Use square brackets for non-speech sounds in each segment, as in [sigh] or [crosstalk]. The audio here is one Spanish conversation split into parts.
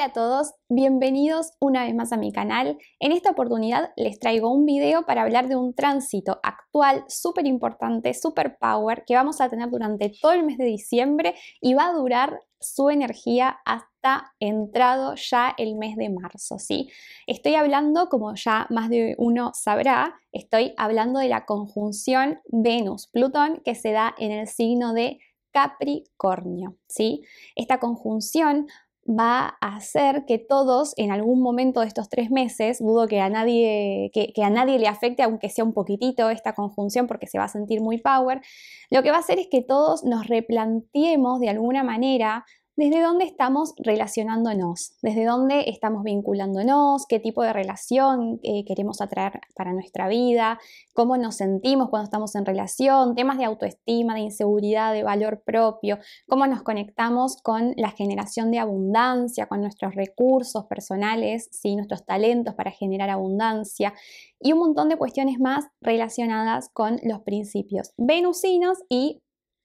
Hola a todos, bienvenidos una vez más a mi canal. En esta oportunidad les traigo un video para hablar de un tránsito actual súper importante, súper power, que vamos a tener durante todo el mes de diciembre y va a durar su energía hasta entrado ya el mes de marzo, ¿sí? Estoy hablando, como ya más de uno sabrá, estoy hablando de la conjunción Venus-Plutón que se da en el signo de Capricornio, ¿sí? Esta conjunción va a hacer que todos en algún momento de estos tres meses, dudo que a nadie, a nadie le afecte, aunque sea un poquitito esta conjunción, porque se va a sentir muy power, lo que va a hacer es que todos nos replanteemos de alguna manera desde dónde estamos relacionándonos, desde dónde estamos vinculándonos, qué tipo de relación eh, queremos atraer para nuestra vida, cómo nos sentimos cuando estamos en relación, temas de autoestima, de inseguridad, de valor propio, cómo nos conectamos con la generación de abundancia, con nuestros recursos personales, nuestros talentos para generar abundancia y un montón de cuestiones más relacionadas con los principios venusinos y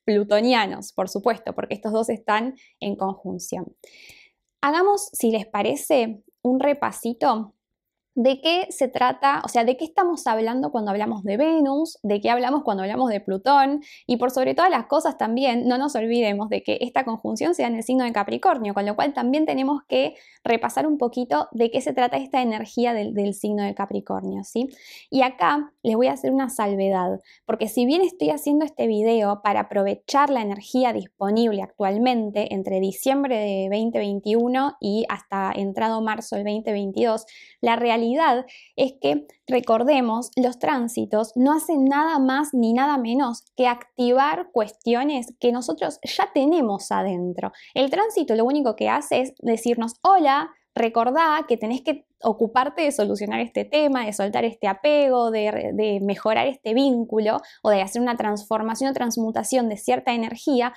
plutonianos, por supuesto, porque estos dos están en conjunción. Hagamos, si les parece, un repasito de qué se trata, o sea, de qué estamos hablando cuando hablamos de Venus, de qué hablamos cuando hablamos de Plutón y por sobre todas las cosas también no nos olvidemos de que esta conjunción sea en el signo de Capricornio, con lo cual también tenemos que repasar un poquito de qué se trata esta energía del, signo de Capricornio, ¿sí? Y acá les voy a hacer una salvedad, porque si bien estoy haciendo este video para aprovechar la energía disponible actualmente entre diciembre de 2021 y hasta entrado marzo del 2022, la realidad es que, recordemos, los tránsitos no hacen nada más ni nada menos que activar cuestiones que nosotros ya tenemos adentro. El tránsito lo único que hace es decirnos, hola, recordá que tenés que ocuparte de solucionar este tema, de soltar este apego, de, de, mejorar este vínculo o de hacer una transformación o transmutación de cierta energía,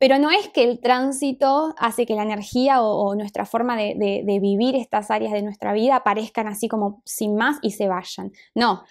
pero no es que el tránsito hace que la energía o, nuestra forma de, de vivir estas áreas de nuestra vida aparezcan así como sin más y se vayan. No,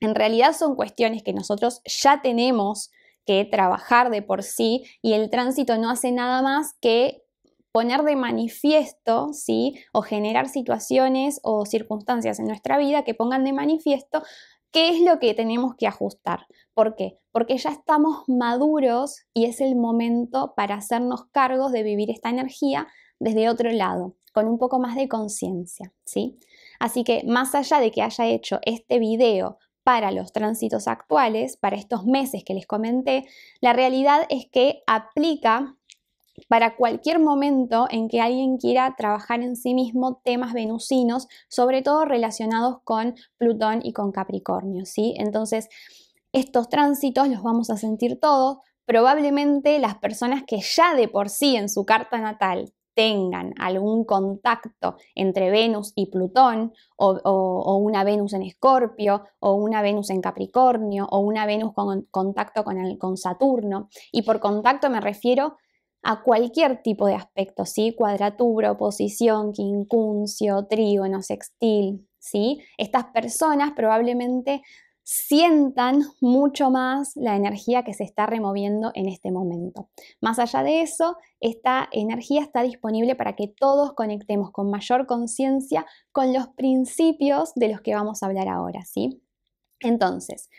en realidad son cuestiones que nosotros ya tenemos que trabajar de por sí y el tránsito no hace nada más que poner de manifiesto, ¿sí? O generar situaciones o circunstancias en nuestra vida que pongan de manifiesto ¿Qué es lo que tenemos que ajustar? ¿Por qué? Porque ya estamos maduros y es el momento para hacernos cargos de vivir esta energía desde otro lado, con un poco más de conciencia, ¿sí? Así que más allá de que haya hecho este video para los tránsitos actuales, para estos meses que les comenté, la realidad es que aplica para cualquier momento en que alguien quiera trabajar en sí mismo temas venusinos, sobre todo relacionados con Plutón y con Capricornio, ¿sí? Entonces, estos tránsitos los vamos a sentir todos, probablemente las personas que ya de por sí en su carta natal tengan algún contacto entre Venus y Plutón, o, una Venus en Escorpio, o una Venus en Capricornio, o una Venus con contacto con Saturno. Y por contacto me refiero a cualquier tipo de aspecto, ¿sí? Cuadratura, oposición, quincuncio, trígono, sextil, ¿sí? Estas personas probablemente sientan mucho más la energía que se está removiendo en este momento. Más allá de eso, esta energía está disponible para que todos conectemos con mayor conciencia con los principios de los que vamos a hablar ahora, ¿sí? Entonces,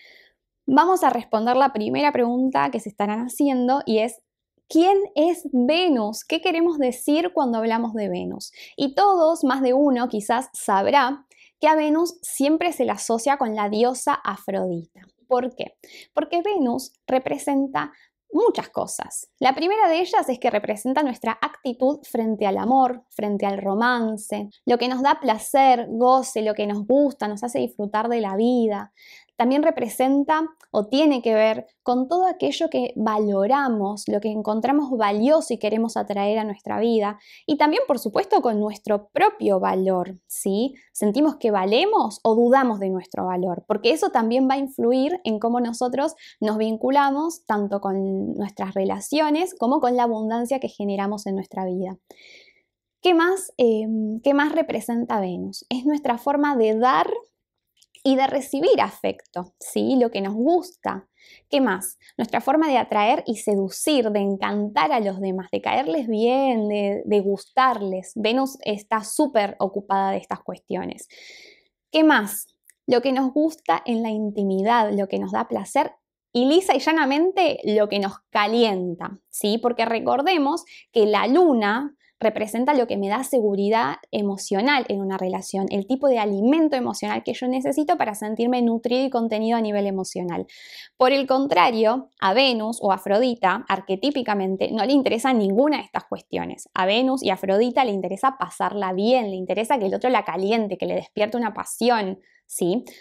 vamos a responder la primera pregunta que se estarán haciendo y es ¿Quién es Venus? ¿Qué queremos decir cuando hablamos de Venus? Y todos, más de uno quizás, sabrá que a Venus siempre se la asocia con la diosa Afrodita. ¿Por qué? Porque Venus representa muchas cosas. La primera de ellas es que representa nuestra actitud frente al amor, frente al romance, lo que nos da placer, goce, lo que nos gusta, nos hace disfrutar de la vida también representa o tiene que ver con todo aquello que valoramos, lo que encontramos valioso y queremos atraer a nuestra vida y también por supuesto con nuestro propio valor, ¿sí? Sentimos que valemos o dudamos de nuestro valor, porque eso también va a influir en cómo nosotros nos vinculamos tanto con nuestras relaciones como con la abundancia que generamos en nuestra vida. ¿Qué más, eh, ¿Qué más representa Venus? Es nuestra forma de dar y de recibir afecto, ¿sí? Lo que nos gusta. ¿Qué más? Nuestra forma de atraer y seducir, de encantar a los demás, de caerles bien, de, gustarles. Venus está súper ocupada de estas cuestiones. ¿Qué más? Lo que nos gusta en la intimidad, lo que nos da placer y lisa y llanamente lo que nos calienta, ¿sí? Porque recordemos que la luna representa lo que me da seguridad emocional en una relación, el tipo de alimento emocional que yo necesito para sentirme nutrido y contenido a nivel emocional. Por el contrario, a Venus o Afrodita, arquetípicamente, no le interesa ninguna de estas cuestiones. A Venus y Afrodita le interesa pasarla bien, le interesa que el otro la caliente, que le despierte una pasión,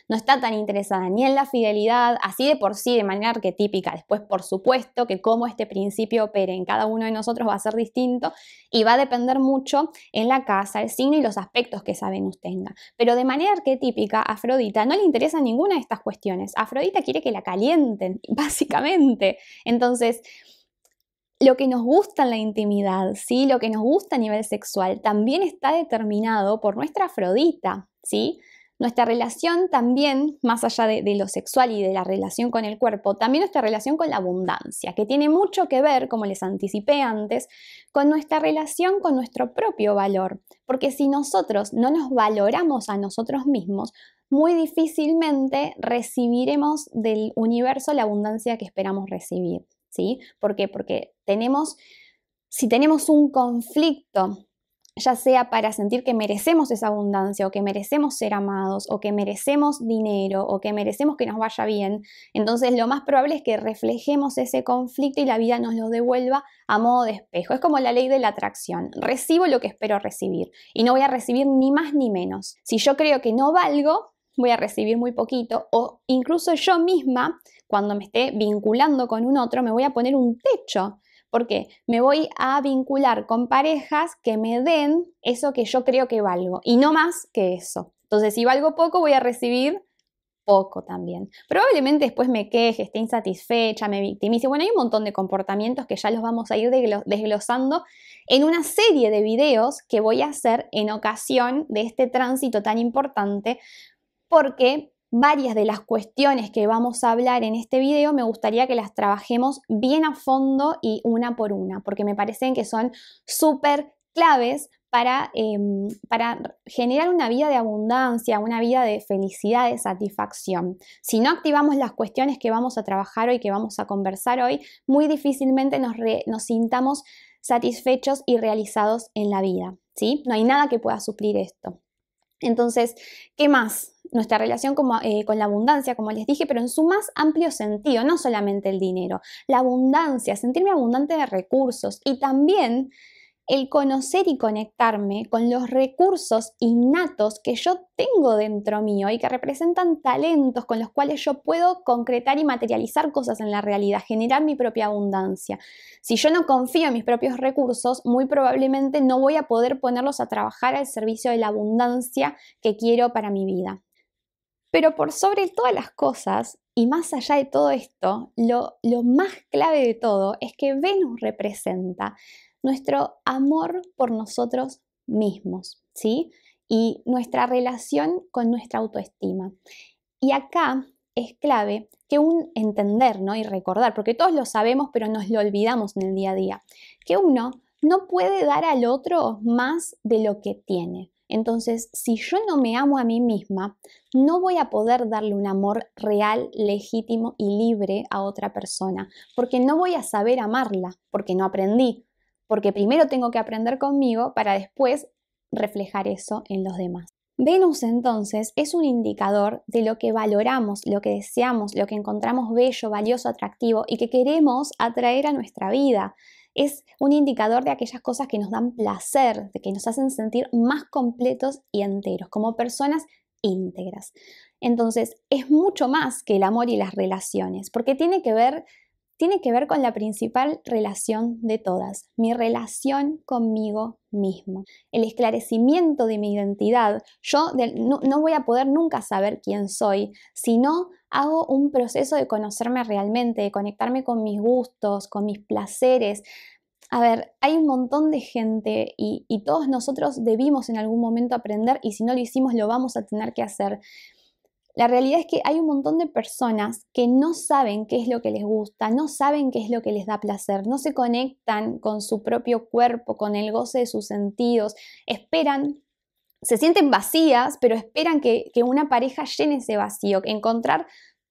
no está tan interesada ni en la fidelidad, así de por sí, de manera arquetípica. Después, por supuesto, que cómo este principio opere en cada uno de nosotros va a ser distinto y va a depender mucho en la casa, el signo y los aspectos que esa Venus tenga. Pero de manera arquetípica, Afrodita no le interesa ninguna de estas cuestiones. Afrodita quiere que la calienten, [laughs] básicamente. Entonces, lo que nos gusta en la intimidad, ¿sí? lo que nos gusta a nivel sexual, también está determinado por nuestra Afrodita, ¿sí? Nuestra relación también, más allá de, lo sexual y de la relación con el cuerpo, también nuestra relación con la abundancia, que tiene mucho que ver, como les anticipé antes, con nuestra relación con nuestro propio valor. Porque si nosotros no nos valoramos a nosotros mismos, muy difícilmente recibiremos del universo la abundancia que esperamos recibir. ¿Sí? ¿Por qué? Porque tenemos, si tenemos un conflicto ya sea para sentir que merecemos esa abundancia o que merecemos ser amados o que merecemos dinero o que merecemos que nos vaya bien, entonces lo más probable es que reflejemos ese conflicto y la vida nos lo devuelva a modo de espejo. Es como la ley de la atracción. Recibo lo que espero recibir y no voy a recibir ni más ni menos. Si yo creo que no valgo, voy a recibir muy poquito o incluso yo misma, cuando me esté vinculando con un otro, me voy a poner un techo porque me voy a vincular con parejas que me den eso que yo creo que valgo y no más que eso. Entonces, si valgo poco, voy a recibir poco también. Probablemente después me queje, esté insatisfecha, me victimice. Bueno, hay un montón de comportamientos que ya los vamos a ir desglosando en una serie de videos que voy a hacer en ocasión de este tránsito tan importante porque varias de las cuestiones que vamos a hablar en este video, me gustaría que las trabajemos bien a fondo y una por una, porque me parecen que son súper claves para, em, generar una vida de abundancia, una vida de felicidad, de satisfacción. Si no activamos las cuestiones que vamos a trabajar hoy, que vamos a conversar hoy, muy difícilmente nos, nos sintamos satisfechos y realizados en la vida. ¿sí? No hay nada que pueda suplir esto. Entonces, ¿qué más? Nuestra relación eh, con la abundancia, como les dije, pero en su más amplio sentido, no solamente el dinero, la abundancia, sentirme abundante de recursos y también el conocer y conectarme con los recursos innatos que yo tengo dentro mío y que representan talentos con los cuales yo puedo concretar y materializar cosas en la realidad, generar mi propia abundancia. Si yo no confío en mis propios recursos, muy probablemente no voy a poder ponerlos a trabajar al servicio de la abundancia que quiero para mi vida. Pero por sobre todas las cosas, y más allá de todo esto, lo, más clave de todo es que Venus representa nuestro amor por nosotros mismos, ¿sí? Y nuestra relación con nuestra autoestima. Y acá es clave que un entender ¿no? y recordar, porque todos lo sabemos, pero nos lo olvidamos en el día a día, que uno no puede dar al otro más de lo que tiene. Entonces, si yo no me amo a mí misma, no voy a poder darle un amor real, legítimo y libre a otra persona, porque no voy a saber amarla, porque no aprendí, porque primero tengo que aprender conmigo para después reflejar eso en los demás. Venus entonces es un indicador de lo que valoramos, lo que deseamos, lo que encontramos bello, valioso, atractivo y que queremos atraer a nuestra vida. Es un indicador de aquellas cosas que nos dan placer, de que nos hacen sentir más completos y enteros, como personas íntegras. Entonces, es mucho más que el amor y las relaciones, porque tiene que ver tiene que ver con la principal relación de todas, mi relación conmigo mismo, el esclarecimiento de mi identidad. Yo no, voy a poder nunca saber quién soy si no hago un proceso de conocerme realmente, de conectarme con mis gustos, con mis placeres, a ver, hay un montón de gente y, todos nosotros debimos en algún momento aprender y si no lo hicimos lo vamos a tener que hacer la realidad es que hay un montón de personas que no saben qué es lo que les gusta, no saben qué es lo que les da placer, no se conectan con su propio cuerpo, con el goce de sus sentidos, esperan, se sienten vacías, pero esperan que, una pareja llene ese vacío, que encontrar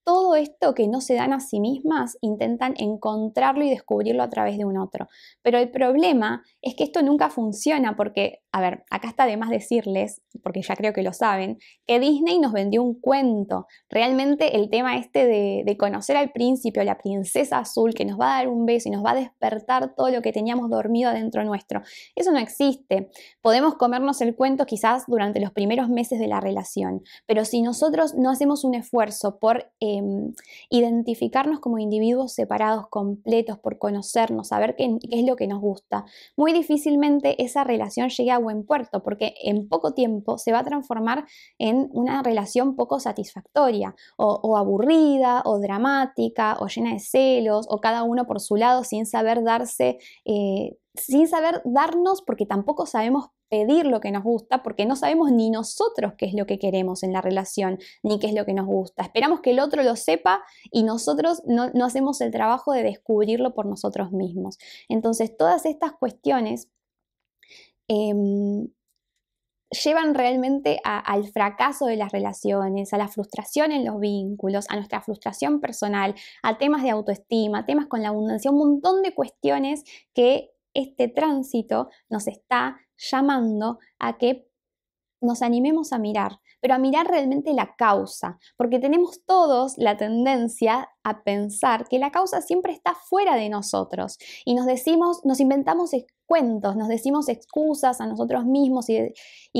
todo esto que no se dan a sí mismas, intentan encontrarlo y descubrirlo a través de un otro. Pero el problema es que esto nunca funciona porque, a ver, acá está de más decirles, porque ya creo que lo saben, que Disney nos vendió un cuento. Realmente el tema este de, conocer al príncipe o la princesa azul que nos va a dar un beso y nos va a despertar todo lo que teníamos dormido adentro nuestro, eso no existe. Podemos comernos el cuento quizás durante los primeros meses de la relación, pero si nosotros no hacemos un esfuerzo por... Eh, Em, identificarnos como individuos separados, completos, por conocernos, saber qué, es lo que nos gusta, muy difícilmente esa relación llegue a buen puerto, porque en poco tiempo se va a transformar en una relación poco satisfactoria, o, aburrida, o dramática, o llena de celos, o cada uno por su lado sin saber darse... Eh, sin saber darnos, porque tampoco sabemos pedir lo que nos gusta porque no sabemos ni nosotros qué es lo que queremos en la relación, ni qué es lo que nos gusta. Esperamos que el otro lo sepa y nosotros no, hacemos el trabajo de descubrirlo por nosotros mismos. Entonces, todas estas cuestiones... Em, llevan realmente al fracaso de las relaciones, a la frustración en los vínculos, a nuestra frustración personal, a temas de autoestima, temas con la abundancia, un montón de cuestiones que este tránsito nos está llamando a que nos animemos a mirar, pero a mirar realmente la causa, porque tenemos todos la tendencia a pensar que la causa siempre está fuera de nosotros y nos decimos, nos inventamos cuentos, nos decimos excusas a nosotros mismos y,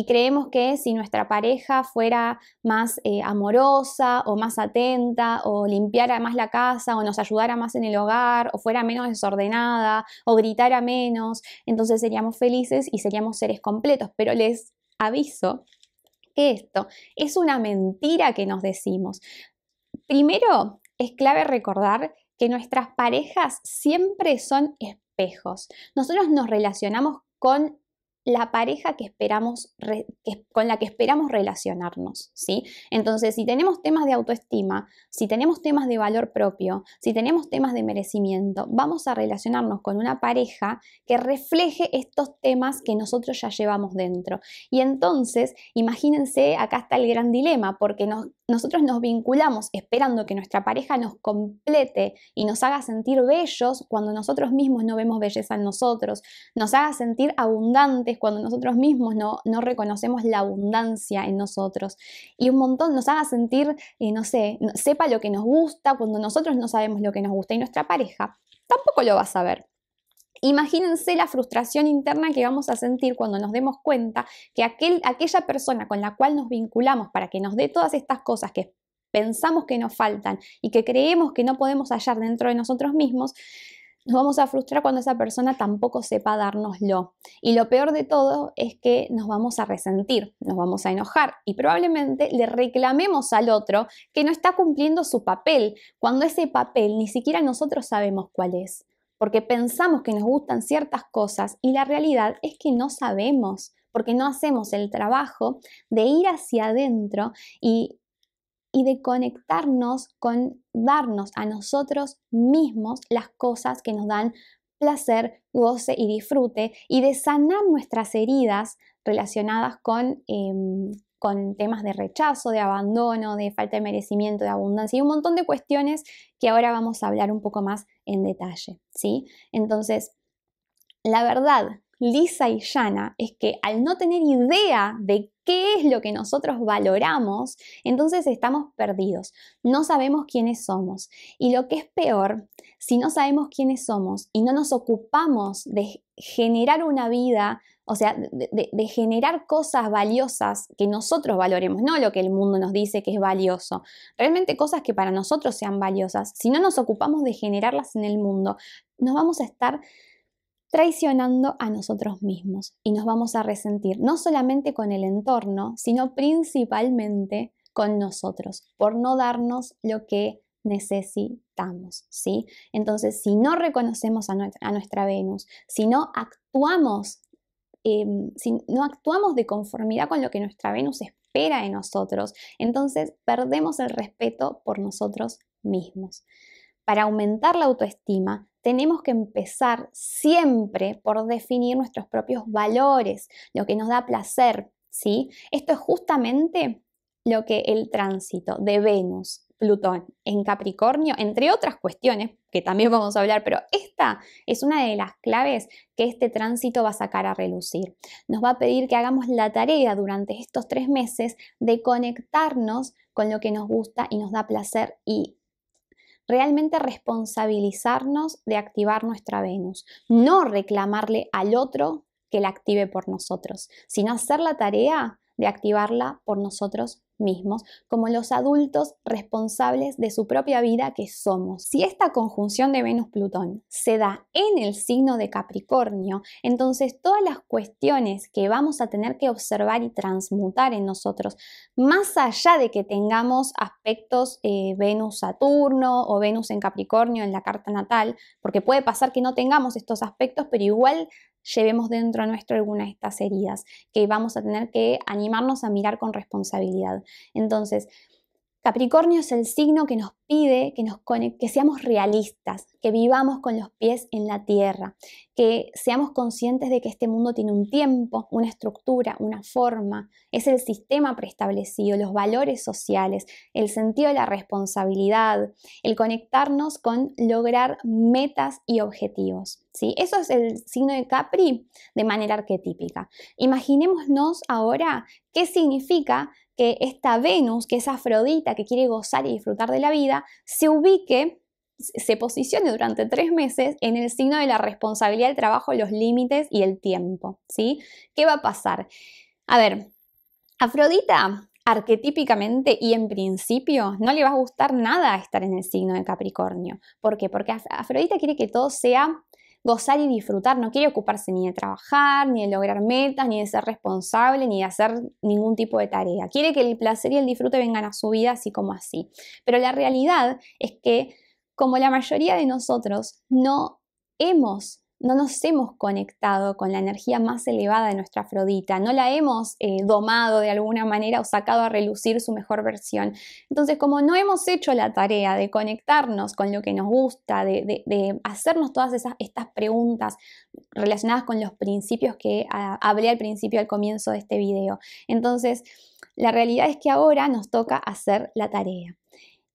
creemos que si nuestra pareja fuera más eh, amorosa o más atenta o limpiara más la casa o nos ayudara más en el hogar o fuera menos desordenada o gritara menos, entonces seríamos felices y seríamos seres completos. Pero les aviso que esto es una mentira que nos decimos. Primero, es clave recordar que nuestras parejas siempre son espejos. Nosotros nos relacionamos con la pareja que esperamos con la que esperamos relacionarnos, ¿sí? Entonces, si tenemos temas de autoestima, si tenemos temas de valor propio, si tenemos temas de merecimiento, vamos a relacionarnos con una pareja que refleje estos temas que nosotros ya llevamos dentro. Y entonces, imagínense, acá está el gran dilema, porque nosotros nos vinculamos esperando que nuestra pareja nos complete y nos haga sentir bellos cuando nosotros mismos no vemos belleza en nosotros, nos haga sentir abundantes cuando nosotros mismos no, reconocemos la abundancia en nosotros y un montón nos haga sentir, eh, no sé, sepa lo que nos gusta cuando nosotros no sabemos lo que nos gusta y nuestra pareja tampoco lo va a saber. Imagínense la frustración interna que vamos a sentir cuando nos demos cuenta que aquel, aquella persona con la cual nos vinculamos para que nos dé todas estas cosas que pensamos que nos faltan y que creemos que no podemos hallar dentro de nosotros mismos, nos vamos a frustrar cuando esa persona tampoco sepa dárnoslo. Y lo peor de todo es que nos vamos a resentir, nos vamos a enojar y probablemente le reclamemos al otro que no está cumpliendo su papel, cuando ese papel ni siquiera nosotros sabemos cuál es. Porque pensamos que nos gustan ciertas cosas y la realidad es que no sabemos, porque no hacemos el trabajo de ir hacia adentro y y de conectarnos con darnos a nosotros mismos las cosas que nos dan placer, goce y disfrute y de sanar nuestras heridas relacionadas em, con, temas de rechazo, de abandono, de falta de merecimiento, de abundancia y un montón de cuestiones que ahora vamos a hablar un poco más en detalle, ¿sí? Entonces, la verdad lisa y llana es que al no tener idea de qué es lo que nosotros valoramos, entonces estamos perdidos, no sabemos quiénes somos. Y lo que es peor, si no sabemos quiénes somos y no nos ocupamos de generar una vida, o sea, de, de generar cosas valiosas que nosotros valoremos, no lo que el mundo nos dice que es valioso, realmente cosas que para nosotros sean valiosas, si no nos ocupamos de generarlas en el mundo, nos vamos a estar traicionando a nosotros mismos y nos vamos a resentir no solamente con el entorno, sino principalmente con nosotros por no darnos lo que necesitamos, ¿sí? Entonces, si no reconocemos a nuestra, Venus, si no actuamos, em, si no actuamos de conformidad con lo que nuestra Venus espera de nosotros, entonces perdemos el respeto por nosotros mismos. Para aumentar la autoestima, tenemos que empezar siempre por definir nuestros propios valores, lo que nos da placer, ¿sí? Esto es justamente lo que el tránsito de Venus, Plutón en Capricornio, entre otras cuestiones que también vamos a hablar, pero esta es una de las claves que este tránsito va a sacar a relucir. Nos va a pedir que hagamos la tarea durante estos tres meses de conectarnos con lo que nos gusta y nos da placer y realmente responsabilizarnos de activar nuestra Venus, no reclamarle al otro que la active por nosotros, sino hacer la tarea de activarla por nosotros mismos, como los adultos responsables de su propia vida que somos. Si esta conjunción de Venus-Plutón se da en el signo de Capricornio, entonces todas las cuestiones que vamos a tener que observar y transmutar en nosotros, más allá de que tengamos aspectos eh, Venus-Saturno o Venus en Capricornio en la carta natal, porque puede pasar que no tengamos estos aspectos, pero igual llevemos dentro a nuestro alguna de estas heridas, que vamos a tener que animarnos a mirar con responsabilidad. Entonces, Capricornio es el signo que nos pide que, nos seamos realistas, que vivamos con los pies en la tierra, que seamos conscientes de que este mundo tiene un tiempo, una estructura, una forma, es el sistema preestablecido, los valores sociales, el sentido de la responsabilidad, el conectarnos con lograr metas y objetivos. ¿sí? Eso es el signo de Capri de manera arquetípica. Imaginémonos ahora qué significa que esta Venus, que es Afrodita, que quiere gozar y disfrutar de la vida, se ubique, se posicione durante tres meses en el signo de la responsabilidad del trabajo, los límites y el tiempo. ¿sí? ¿Qué va a pasar? A ver, Afrodita arquetípicamente y en principio no le va a gustar nada estar en el signo de Capricornio. ¿Por qué? Porque Afrodita quiere que todo sea gozar y disfrutar, no quiere ocuparse ni de trabajar, ni de lograr metas, ni de ser responsable, ni de hacer ningún tipo de tarea. Quiere que el placer y el disfrute vengan a su vida así como así. Pero la realidad es que, como la mayoría de nosotros, no hemos no nos hemos conectado con la energía más elevada de nuestra Afrodita, no la hemos eh, domado de alguna manera o sacado a relucir su mejor versión. Entonces, como no hemos hecho la tarea de conectarnos con lo que nos gusta, de, hacernos todas estas preguntas relacionadas con los principios que ah, hablé al principio, al comienzo de este video. Entonces, la realidad es que ahora nos toca hacer la tarea.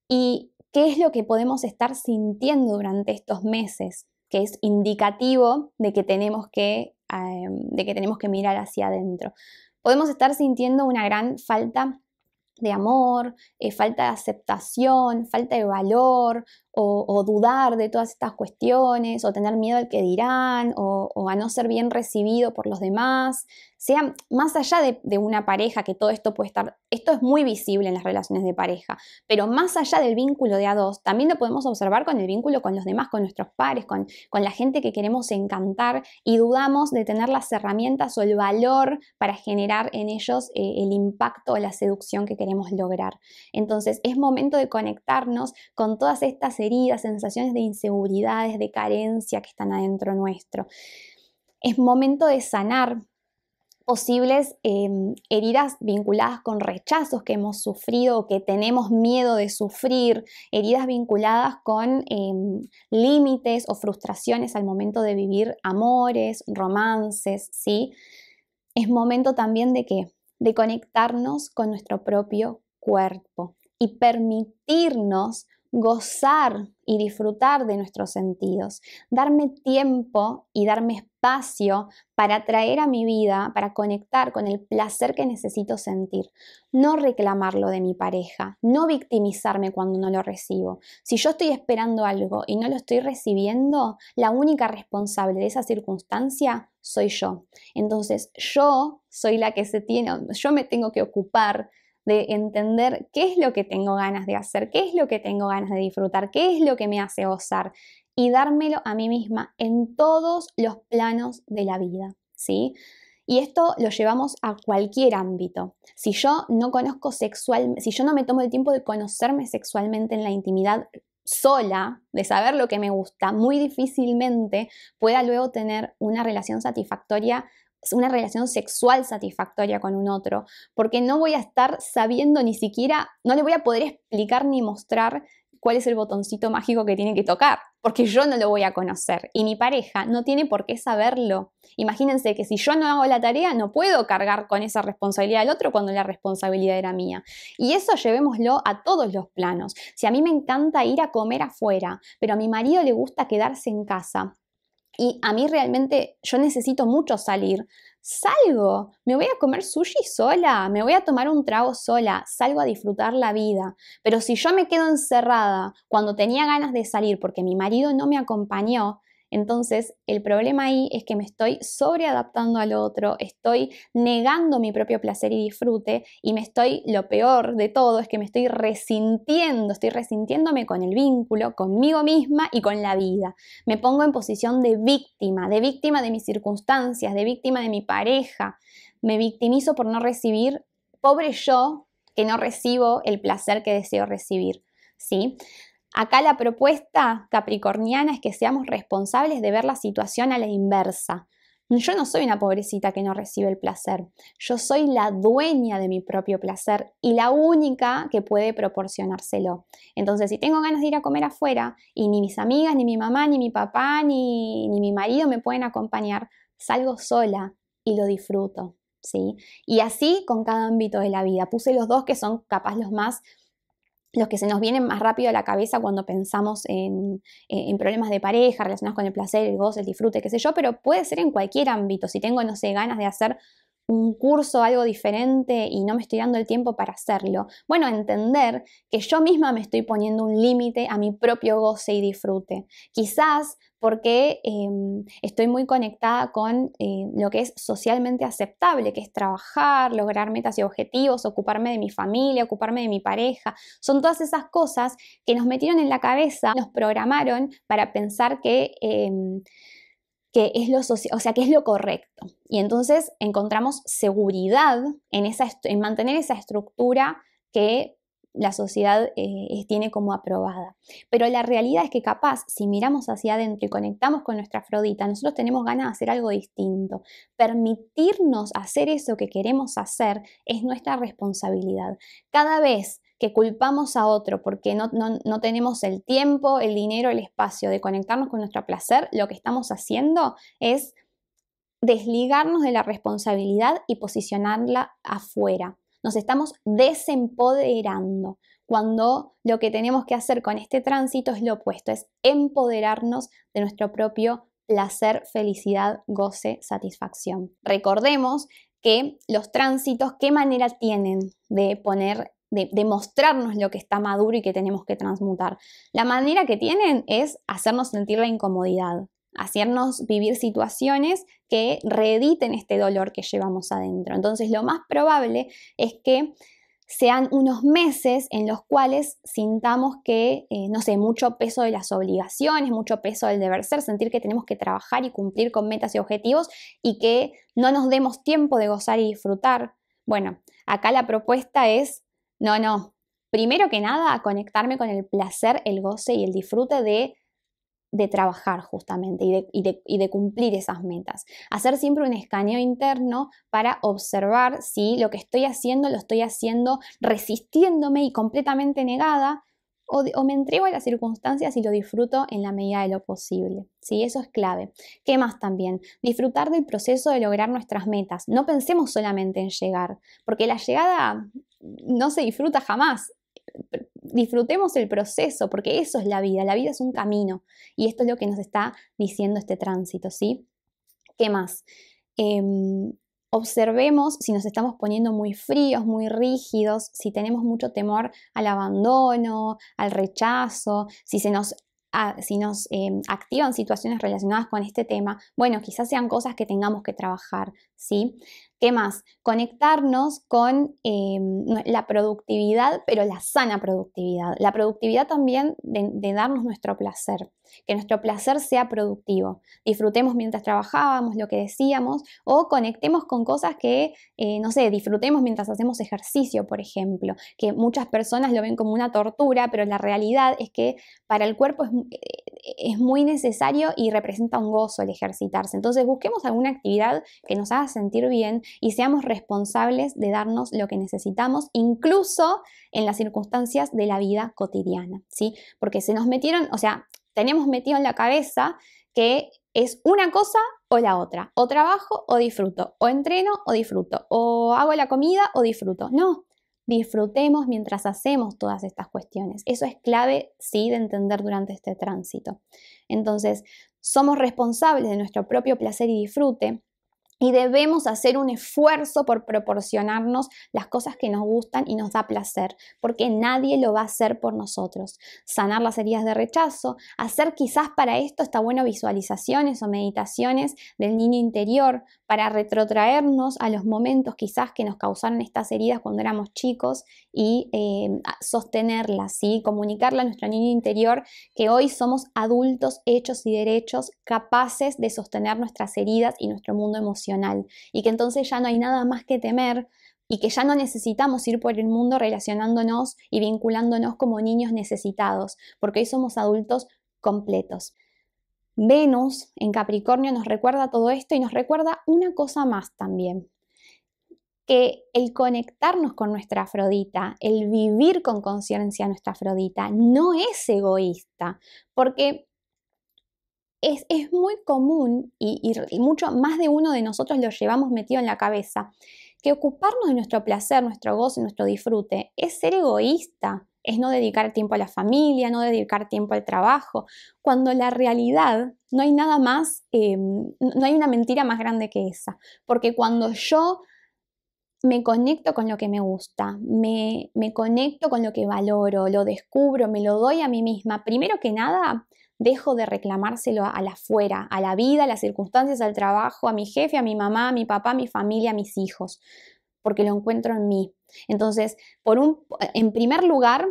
¿Y qué es lo que podemos estar sintiendo durante estos meses? que es indicativo de que tenemos que, em, de que, tenemos que mirar hacia adentro. Podemos estar sintiendo una gran falta de amor, eh, falta de aceptación, falta de valor, o, dudar de todas estas cuestiones, o tener miedo al que dirán, o, a no ser bien recibido por los demás, sea más allá de, una pareja, que todo esto puede estar, esto es muy visible en las relaciones de pareja, pero más allá del vínculo de a dos, también lo podemos observar con el vínculo con los demás, con nuestros pares, con, con la gente que queremos encantar y dudamos de tener las herramientas o el valor para generar en ellos eh, el impacto o la seducción que queremos lograr. Entonces es momento de conectarnos con todas estas heridas, sensaciones de inseguridades, de carencia que están adentro nuestro. Es momento de sanar posibles em, heridas vinculadas con rechazos que hemos sufrido o que tenemos miedo de sufrir, heridas vinculadas con em, límites o frustraciones al momento de vivir amores, romances, ¿sí? Es momento también de qué? de conectarnos con nuestro propio cuerpo y permitirnos gozar y disfrutar de nuestros sentidos, darme tiempo y darme espacio para traer a mi vida, para conectar con el placer que necesito sentir, no reclamarlo de mi pareja, no victimizarme cuando no lo recibo. Si yo estoy esperando algo y no lo estoy recibiendo, la única responsable de esa circunstancia soy yo. Entonces yo soy la que se tiene, yo me tengo que ocupar de entender qué es lo que tengo ganas de hacer, qué es lo que tengo ganas de disfrutar, qué es lo que me hace gozar y dármelo a mí misma en todos los planos de la vida, ¿sí? Y esto lo llevamos a cualquier ámbito. Si yo no conozco sexual, si yo no me tomo el tiempo de conocerme sexualmente en la intimidad sola, de saber lo que me gusta, muy difícilmente pueda luego tener una relación satisfactoria una relación sexual satisfactoria con un otro, porque no voy a estar sabiendo ni siquiera, no le voy a poder explicar ni mostrar cuál es el botoncito mágico que tiene que tocar, porque yo no lo voy a conocer y mi pareja no tiene por qué saberlo. Imagínense que si yo no hago la tarea, no puedo cargar con esa responsabilidad al otro cuando la responsabilidad era mía. Y eso llevémoslo a todos los planos. Si a mí me encanta ir a comer afuera, pero a mi marido le gusta quedarse en casa, y a mí realmente yo necesito mucho salir. Salgo, me voy a comer sushi sola, me voy a tomar un trago sola, salgo a disfrutar la vida. Pero si yo me quedo encerrada cuando tenía ganas de salir porque mi marido no me acompañó, entonces, el problema ahí es que me estoy sobreadaptando al otro, estoy negando mi propio placer y disfrute y me estoy, lo peor de todo, es que me estoy resintiendo, estoy resintiéndome con el vínculo, conmigo misma y con la vida. Me pongo en posición de víctima, de víctima de mis circunstancias, de víctima de mi pareja. Me victimizo por no recibir, pobre yo, que no recibo el placer que deseo recibir. ¿Sí? Acá la propuesta capricorniana es que seamos responsables de ver la situación a la inversa. Yo no soy una pobrecita que no recibe el placer. Yo soy la dueña de mi propio placer y la única que puede proporcionárselo. Entonces, si tengo ganas de ir a comer afuera y ni mis amigas, ni mi mamá, ni mi papá, ni, mi marido me pueden acompañar, salgo sola y lo disfruto. ¿sí? Y así con cada ámbito de la vida. Puse los dos que son capaz los más los que se nos vienen más rápido a la cabeza cuando pensamos eh, en, problemas de pareja relacionados con el placer, el goce, el disfrute, qué sé yo, pero puede ser en cualquier ámbito. Si tengo, no sé, ganas de hacer un curso, algo diferente y no me estoy dando el tiempo para hacerlo. Bueno, entender que yo misma me estoy poniendo un límite a mi propio goce y disfrute. Quizás porque em, estoy muy conectada con eh, lo que es socialmente aceptable, que es trabajar, lograr metas y objetivos, ocuparme de mi familia, ocuparme de mi pareja. Son todas esas cosas que nos metieron en la cabeza, nos programaron para pensar que... Em, que es lo o sea, que es lo correcto. Y entonces encontramos seguridad en, esa en mantener esa estructura que la sociedad eh, tiene como aprobada. Pero la realidad es que capaz, si miramos hacia adentro y conectamos con nuestra Afrodita, nosotros tenemos ganas de hacer algo distinto. Permitirnos hacer eso que queremos hacer es nuestra responsabilidad. Cada vez que culpamos a otro porque no, no tenemos el tiempo, el dinero, el espacio de conectarnos con nuestro placer, lo que estamos haciendo es desligarnos de la responsabilidad y posicionarla afuera. Nos estamos desempoderando cuando lo que tenemos que hacer con este tránsito es lo opuesto, es empoderarnos de nuestro propio placer, felicidad, goce, satisfacción. Recordemos que los tránsitos, ¿qué manera tienen de poner de, mostrarnos lo que está maduro y que tenemos que transmutar. La manera que tienen es hacernos sentir la incomodidad, hacernos vivir situaciones que reediten este dolor que llevamos adentro. Entonces lo más probable es que sean unos meses en los cuales sintamos que, eh, no sé, mucho peso de las obligaciones, mucho peso del deber ser, sentir que tenemos que trabajar y cumplir con metas y objetivos y que no nos demos tiempo de gozar y disfrutar. Bueno, acá la propuesta es no, no. Primero que nada, conectarme con el placer, el goce y el disfrute de, trabajar justamente y de, cumplir esas metas. Hacer siempre un escaneo interno para observar si lo que estoy haciendo lo estoy haciendo resistiéndome y completamente negada o, o, me entrego a las circunstancias y lo disfruto en la medida de lo posible. ¿sí? Eso es clave. ¿Qué más también? Disfrutar del proceso de lograr nuestras metas. No pensemos solamente en llegar, porque la llegada no se disfruta jamás. Disfrutemos el proceso, porque eso es la vida, la vida es un camino. Y esto es lo que nos está diciendo este tránsito, ¿sí? ¿Qué más? Em, observemos si nos estamos poniendo muy fríos, muy rígidos, si tenemos mucho temor al abandono, al rechazo, si nos, em, activan situaciones relacionadas con este tema, bueno, quizás sean cosas que tengamos que trabajar, ¿sí? ¿Qué más? Conectarnos con eh, la productividad, pero la sana productividad. La productividad también de, darnos nuestro placer, que nuestro placer sea productivo. Disfrutemos mientras trabajábamos lo que decíamos o conectemos con cosas que, eh, no sé, disfrutemos mientras hacemos ejercicio, por ejemplo, que muchas personas lo ven como una tortura, pero la realidad es que para el cuerpo es, eh, es muy necesario y representa un gozo el ejercitarse. Entonces busquemos alguna actividad que nos haga sentir bien y seamos responsables de darnos lo que necesitamos, incluso en las circunstancias de la vida cotidiana, ¿sí? Porque se nos metieron, o sea, tenemos metido en la cabeza que es una cosa o la otra, o trabajo o disfruto, o entreno o disfruto, o hago la comida o disfruto. No, disfrutemos mientras hacemos todas estas cuestiones. Eso es clave, sí, de entender durante este tránsito. Entonces, somos responsables de nuestro propio placer y disfrute, y debemos hacer un esfuerzo por proporcionarnos las cosas que nos gustan y nos da placer, porque nadie lo va a hacer por nosotros. Sanar las heridas de rechazo, hacer quizás para esto está bueno visualizaciones o meditaciones del niño interior para retrotraernos a los momentos quizás que nos causaron estas heridas cuando éramos chicos y eh, sostenerlas, ¿sí? comunicarle a nuestro niño interior que hoy somos adultos hechos y derechos capaces de sostener nuestras heridas y nuestro mundo emocional y que entonces ya no hay nada más que temer y que ya no necesitamos ir por el mundo relacionándonos y vinculándonos como niños necesitados, porque hoy somos adultos completos. Venus en Capricornio nos recuerda todo esto y nos recuerda una cosa más también, que el conectarnos con nuestra Afrodita, el vivir con conciencia nuestra Afrodita, no es egoísta, porque es, muy común y, mucho más de uno de nosotros lo llevamos metido en la cabeza, que ocuparnos de nuestro placer, nuestro gozo, y nuestro disfrute es ser egoísta, es no dedicar tiempo a la familia, no dedicar tiempo al trabajo, cuando la realidad no hay nada más, eh, no hay una mentira más grande que esa, porque cuando yo me conecto con lo que me gusta, me conecto con lo que valoro, lo descubro, me lo doy a mí misma, primero que nada, dejo de reclamárselo a la fuera, a la vida, a las circunstancias, al trabajo, a mi jefe, a mi mamá, a mi papá, a mi familia, a mis hijos, porque lo encuentro en mí. Entonces, por un, en primer lugar,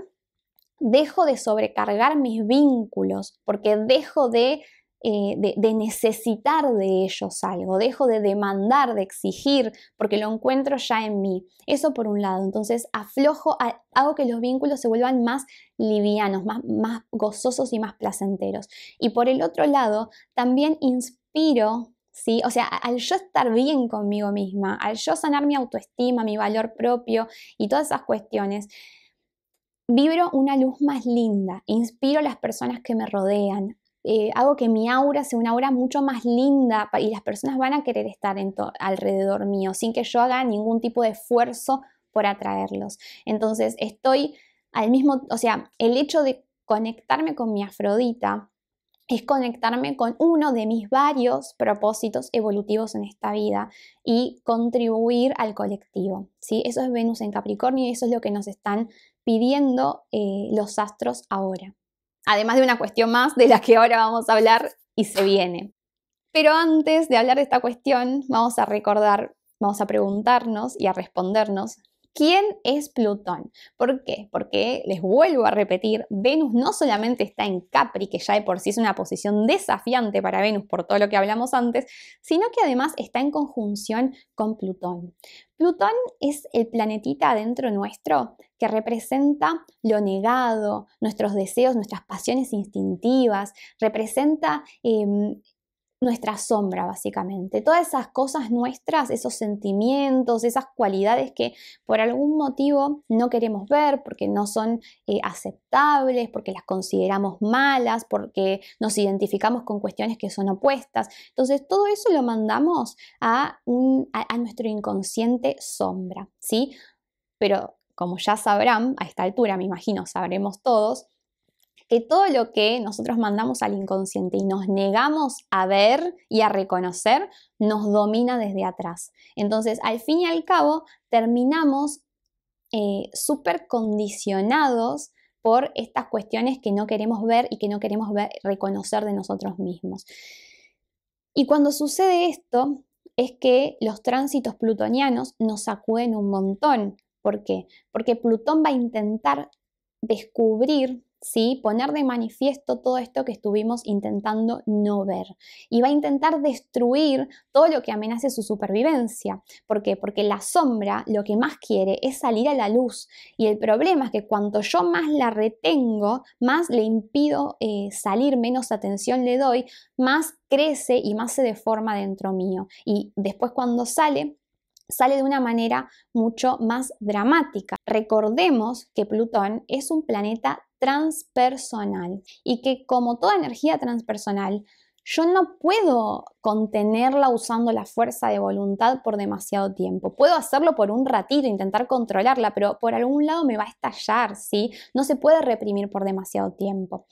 dejo de sobrecargar mis vínculos, porque dejo de eh, de, necesitar de ellos algo, dejo de demandar, de exigir, porque lo encuentro ya en mí. Eso por un lado, entonces aflojo, hago que los vínculos se vuelvan más livianos, más, más gozosos y más placenteros. Y por el otro lado, también inspiro ¿Sí? O sea, al yo estar bien conmigo misma, al yo sanar mi autoestima, mi valor propio y todas esas cuestiones, vibro una luz más linda, inspiro a las personas que me rodean, hago eh, que mi aura sea una aura mucho más linda y las personas van a querer estar alrededor mío sin que yo haga ningún tipo de esfuerzo por atraerlos. Entonces estoy al mismo, o sea, el hecho de conectarme con mi Afrodita es conectarme con uno de mis varios propósitos evolutivos en esta vida y contribuir al colectivo. ¿sí? Eso es Venus en Capricornio y eso es lo que nos están pidiendo eh, los astros ahora además de una cuestión más de la que ahora vamos a hablar y se viene. Pero antes de hablar de esta cuestión, vamos a recordar, vamos a preguntarnos y a respondernos ¿Quién es Plutón? ¿Por qué? Porque, les vuelvo a repetir, Venus no solamente está en Capri, que ya de por sí es una posición desafiante para Venus por todo lo que hablamos antes, sino que además está en conjunción con Plutón. Plutón es el planetita adentro nuestro que representa lo negado, nuestros deseos, nuestras pasiones instintivas, representa em, nuestra sombra, básicamente. Todas esas cosas nuestras, esos sentimientos, esas cualidades que por algún motivo no queremos ver, porque no son eh, aceptables, porque las consideramos malas, porque nos identificamos con cuestiones que son opuestas. Entonces, todo eso lo mandamos a, a nuestro inconsciente sombra, ¿sí? Pero como ya sabrán, a esta altura me imagino sabremos todos, que todo lo que nosotros mandamos al inconsciente y nos negamos a ver y a reconocer, nos domina desde atrás. Entonces, al fin y al cabo, terminamos eh, súper condicionados por estas cuestiones que no queremos ver y que no queremos ver, reconocer de nosotros mismos. Y cuando sucede esto, es que los tránsitos plutonianos nos sacuden un montón. ¿Por qué? Porque Plutón va a intentar descubrir ¿sí? Poner de manifiesto todo esto que estuvimos intentando no ver. Y va a intentar destruir todo lo que amenace su supervivencia. ¿Por qué? Porque la sombra lo que más quiere es salir a la luz. Y el problema es que cuanto yo más la retengo, más le impido eh, salir, menos atención le doy, más crece y más se deforma dentro mío. Y después cuando sale, sale de una manera mucho más dramática. Recordemos que Plutón es un planeta transpersonal y que como toda energía transpersonal, yo no puedo contenerla usando la fuerza de voluntad por demasiado tiempo. Puedo hacerlo por un ratito, intentar controlarla, pero por algún lado me va a estallar, ¿sí? No se puede reprimir por demasiado tiempo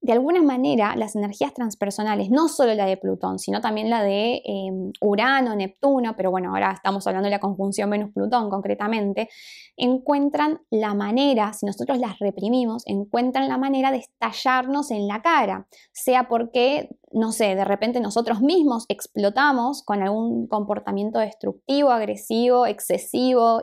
de alguna manera las energías transpersonales, no solo la de Plutón, sino también la de em, Urano, Neptuno, pero bueno, ahora estamos hablando de la conjunción Venus-Plutón concretamente, encuentran la manera, si nosotros las reprimimos, encuentran la manera de estallarnos en la cara, sea porque, no sé, de repente nosotros mismos explotamos con algún comportamiento destructivo, agresivo, excesivo,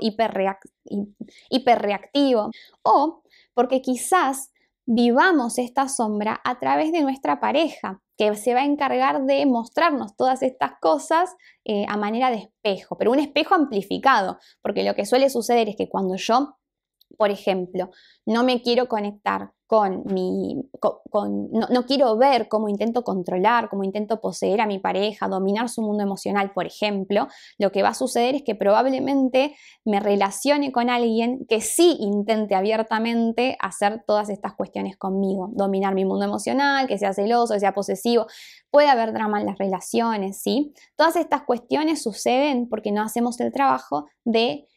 hiperreactivo, o porque quizás vivamos esta sombra a través de nuestra pareja, que se va a encargar de mostrarnos todas estas cosas eh, a manera de espejo, pero un espejo amplificado, porque lo que suele suceder es que cuando yo por ejemplo, no me quiero conectar con mi, no, no, quiero ver cómo intento controlar, cómo intento poseer a mi pareja, dominar su mundo emocional, por ejemplo, lo que va a suceder es que probablemente me relacione con alguien que sí intente abiertamente hacer todas estas cuestiones conmigo, dominar mi mundo emocional, que sea celoso, que sea posesivo, puede haber drama en las relaciones, ¿sí? Todas estas cuestiones suceden porque no hacemos el trabajo de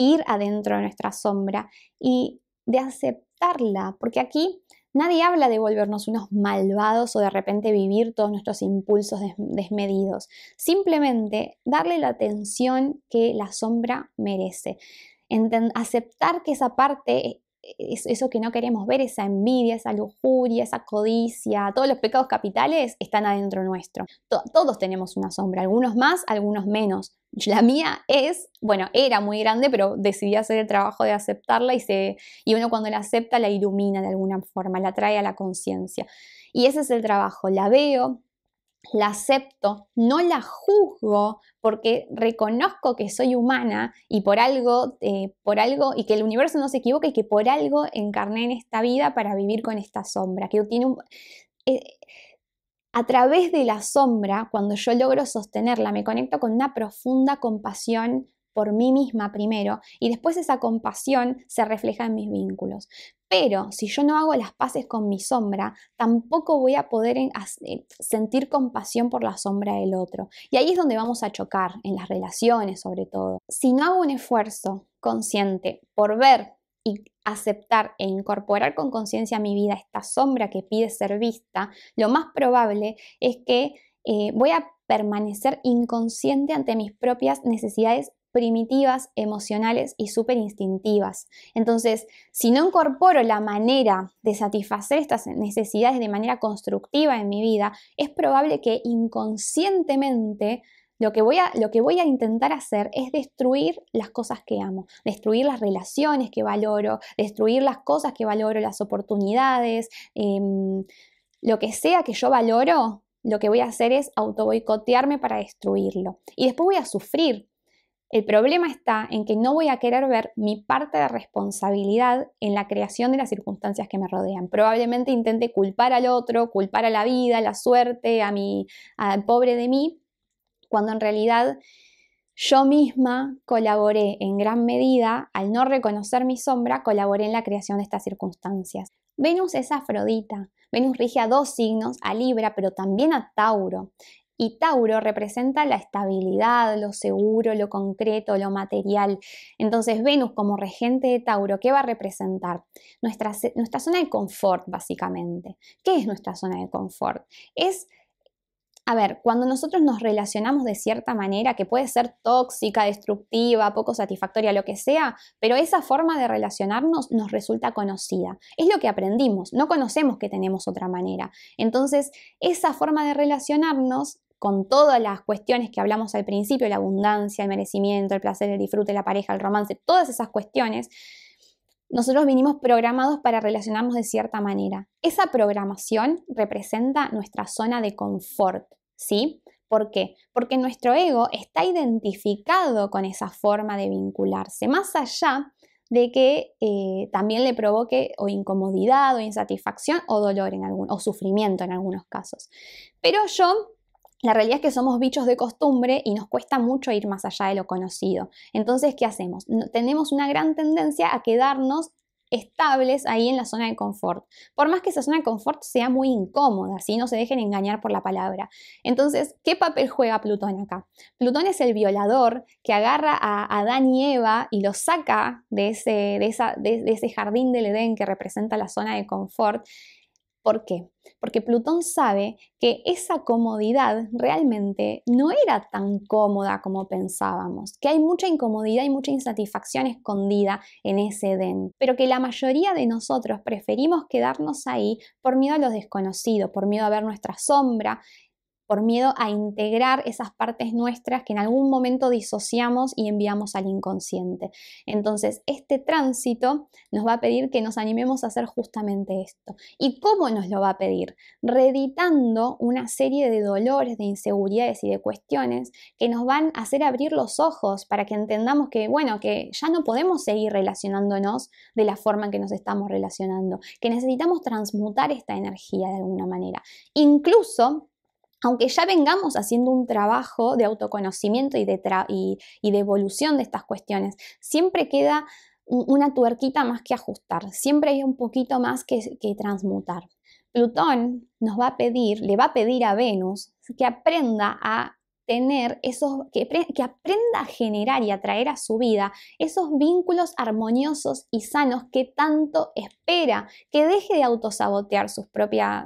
ir adentro de nuestra sombra y de aceptarla, porque aquí nadie habla de volvernos unos malvados o de repente vivir todos nuestros impulsos desmedidos, simplemente darle la atención que la sombra merece, aceptar que esa parte eso que no queremos ver, esa envidia, esa lujuria, esa codicia, todos los pecados capitales están adentro nuestro. Todos tenemos una sombra, algunos más, algunos menos. La mía es, bueno, era muy grande, pero decidí hacer el trabajo de aceptarla y, se, y uno cuando la acepta la ilumina de alguna forma, la trae a la conciencia. Y ese es el trabajo, la veo, la acepto, no la juzgo porque reconozco que soy humana y por algo, eh, por algo, y que el universo no se equivoca y que por algo encarné en esta vida para vivir con esta sombra, que eh, a través de la sombra, cuando yo logro sostenerla, me conecto con una profunda compasión por mí misma primero y después esa compasión se refleja en mis vínculos. Pero si yo no hago las paces con mi sombra, tampoco voy a poder eh, sentir compasión por la sombra del otro. Y ahí es donde vamos a chocar, en las relaciones sobre todo. Si no hago un esfuerzo consciente por ver y aceptar e incorporar con conciencia a mi vida esta sombra que pide ser vista, lo más probable es que eh, voy a permanecer inconsciente ante mis propias necesidades primitivas, emocionales y súper instintivas. Entonces, si no incorporo la manera de satisfacer estas necesidades de manera constructiva en mi vida, es probable que inconscientemente lo que, voy a, lo que voy a intentar hacer es destruir las cosas que amo, destruir las relaciones que valoro, destruir las cosas que valoro, las oportunidades, em, lo que sea que yo valoro, lo que voy a hacer es auto-boicotearme para destruirlo. Y después voy a sufrir el problema está en que no voy a querer ver mi parte de responsabilidad en la creación de las circunstancias que me rodean. Probablemente intente culpar al otro, culpar a la vida, a la suerte, a mi, al pobre de mí, cuando en realidad yo misma colaboré en gran medida, al no reconocer mi sombra, colaboré en la creación de estas circunstancias. Venus es Afrodita. Venus rige a dos signos, a Libra, pero también a Tauro. Y Tauro representa la estabilidad, lo seguro, lo concreto, lo material. Entonces Venus como regente de Tauro, ¿qué va a representar? Nuestra, nuestra zona de confort, básicamente. ¿Qué es nuestra zona de confort? Es... A ver, cuando nosotros nos relacionamos de cierta manera, que puede ser tóxica, destructiva, poco satisfactoria, lo que sea, pero esa forma de relacionarnos nos resulta conocida. Es lo que aprendimos, no conocemos que tenemos otra manera. Entonces, esa forma de relacionarnos con todas las cuestiones que hablamos al principio, la abundancia, el merecimiento, el placer, el disfrute, la pareja, el romance, todas esas cuestiones, nosotros vinimos programados para relacionarnos de cierta manera. Esa programación representa nuestra zona de confort, ¿sí? ¿Por qué? Porque nuestro ego está identificado con esa forma de vincularse, más allá de que eh, también le provoque o incomodidad o insatisfacción o dolor en algún, o sufrimiento en algunos casos. Pero yo la realidad es que somos bichos de costumbre y nos cuesta mucho ir más allá de lo conocido. Entonces, ¿qué hacemos? Tenemos una gran tendencia a quedarnos estables ahí en la zona de confort. Por más que esa zona de confort sea muy incómoda, si no se dejen engañar por la palabra. Entonces, ¿qué papel juega Plutón acá? Plutón es el violador que agarra a Adán y Eva y los saca de ese, de ese jardín del Edén que representa la zona de confort ¿Por qué? Porque Plutón sabe que esa comodidad realmente no era tan cómoda como pensábamos, que hay mucha incomodidad y mucha insatisfacción escondida en ese Edén, pero que la mayoría de nosotros preferimos quedarnos ahí por miedo a los desconocidos, por miedo a ver nuestra sombra, por miedo a integrar esas partes nuestras que en algún momento disociamos y enviamos al inconsciente. Entonces, este tránsito nos va a pedir que nos animemos a hacer justamente esto. ¿Y cómo nos lo va a pedir? Reeditando una serie de dolores, de inseguridades y de cuestiones que nos van a hacer abrir los ojos para que entendamos que, bueno, que ya no podemos seguir relacionándonos de la forma en que nos estamos relacionando, que necesitamos transmutar esta energía de alguna manera. Incluso aunque ya vengamos haciendo un trabajo de autoconocimiento y de, evolución de estas cuestiones, siempre queda una tuerquita más que ajustar, siempre hay un poquito más que, que, transmutar. Plutón nos va a pedir, le va a pedir a Venus que aprenda a tener esos, que, aprenda a generar y traer a su vida esos vínculos armoniosos y sanos que tanto espera, que deje de autosabotear sus,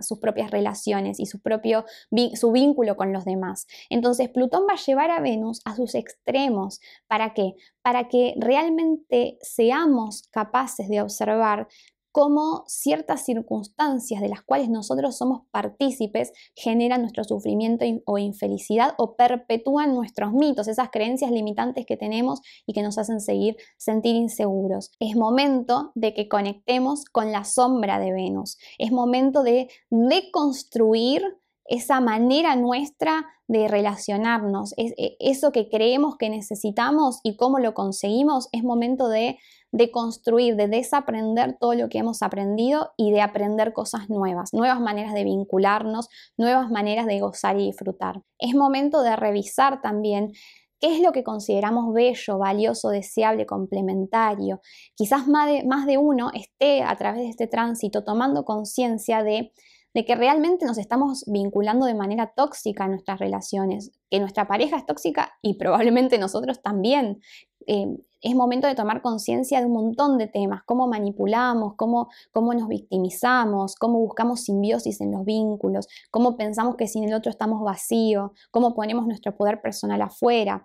sus propias relaciones y su propio su vínculo con los demás. Entonces Plutón va a llevar a Venus a sus extremos. ¿Para qué? Para que realmente seamos capaces de observar cómo ciertas circunstancias de las cuales nosotros somos partícipes generan nuestro sufrimiento o infelicidad o perpetúan nuestros mitos, esas creencias limitantes que tenemos y que nos hacen seguir sentir inseguros. Es momento de que conectemos con la sombra de Venus. Es momento de deconstruir esa manera nuestra de relacionarnos, es, e, eso que creemos que necesitamos y cómo lo conseguimos, es momento de de construir, de desaprender todo lo que hemos aprendido y de aprender cosas nuevas, nuevas maneras de vincularnos, nuevas maneras de gozar y disfrutar. Es momento de revisar también qué es lo que consideramos bello, valioso, deseable, complementario. Quizás más de, más de uno esté a través de este tránsito tomando conciencia de de que realmente nos estamos vinculando de manera tóxica a nuestras relaciones, que nuestra pareja es tóxica y probablemente nosotros también. Eh, es momento de tomar conciencia de un montón de temas, cómo manipulamos, cómo, cómo nos victimizamos, cómo buscamos simbiosis en los vínculos, cómo pensamos que sin el otro estamos vacíos, cómo ponemos nuestro poder personal afuera.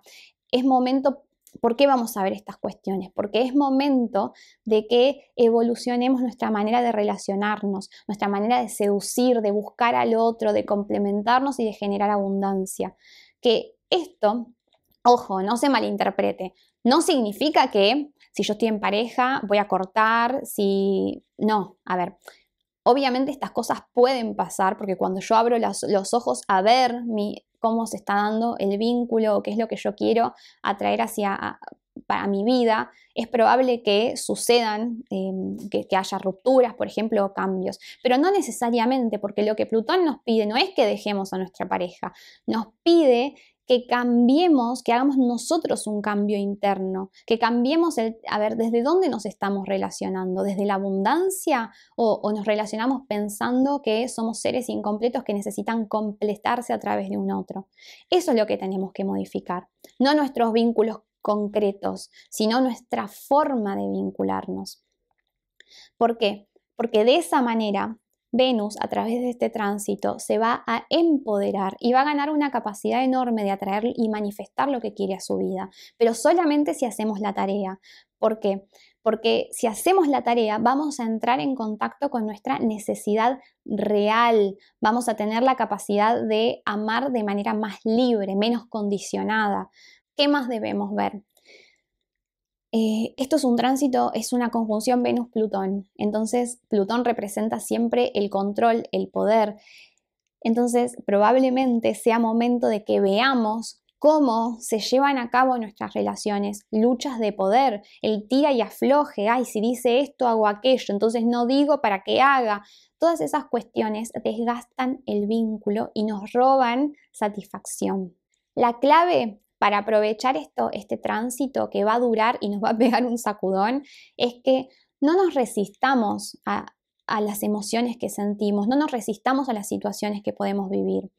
Es momento ¿Por qué vamos a ver estas cuestiones? Porque es momento de que evolucionemos nuestra manera de relacionarnos, nuestra manera de seducir, de buscar al otro, de complementarnos y de generar abundancia. Que esto, ojo, no se malinterprete, no significa que si yo estoy en pareja voy a cortar, si... No, a ver, Obviamente estas cosas pueden pasar porque cuando yo abro los, ojos a ver mi cómo se está dando el vínculo o qué es lo que yo quiero atraer hacia para mi vida, es probable que sucedan, em, que, que, haya rupturas, por ejemplo, o cambios, pero no necesariamente, porque lo que Plutón nos pide no es que dejemos a nuestra pareja, nos pide que cambiemos, que hagamos nosotros un cambio interno, que cambiemos el, a ver, desde dónde nos estamos relacionando, desde la abundancia o, o nos relacionamos pensando que somos seres incompletos que necesitan completarse a través de un otro. Eso es lo que tenemos que modificar, no nuestros vínculos concretos, sino nuestra forma de vincularnos. ¿Por qué? Porque de esa manera Venus a través de este tránsito se va a empoderar y va a ganar una capacidad enorme de atraer y manifestar lo que quiere a su vida, pero solamente si hacemos la tarea. ¿Por qué? Porque si hacemos la tarea vamos a entrar en contacto con nuestra necesidad real, vamos a tener la capacidad de amar de manera más libre, menos condicionada. ¿Qué más debemos ver? Eh, esto es un tránsito, es una conjunción Venus-Plutón. Entonces, Plutón representa siempre el control, el poder. Entonces, probablemente sea momento de que veamos cómo se llevan a cabo nuestras relaciones, luchas de poder, el tira y afloje, ay, si dice esto, hago aquello, entonces no digo para que haga. Todas esas cuestiones desgastan el vínculo y nos roban satisfacción. La clave para aprovechar esto, este tránsito que va a durar y nos va a pegar un sacudón, es que no nos resistamos a, a las emociones que sentimos, no nos resistamos a las situaciones que podemos vivir.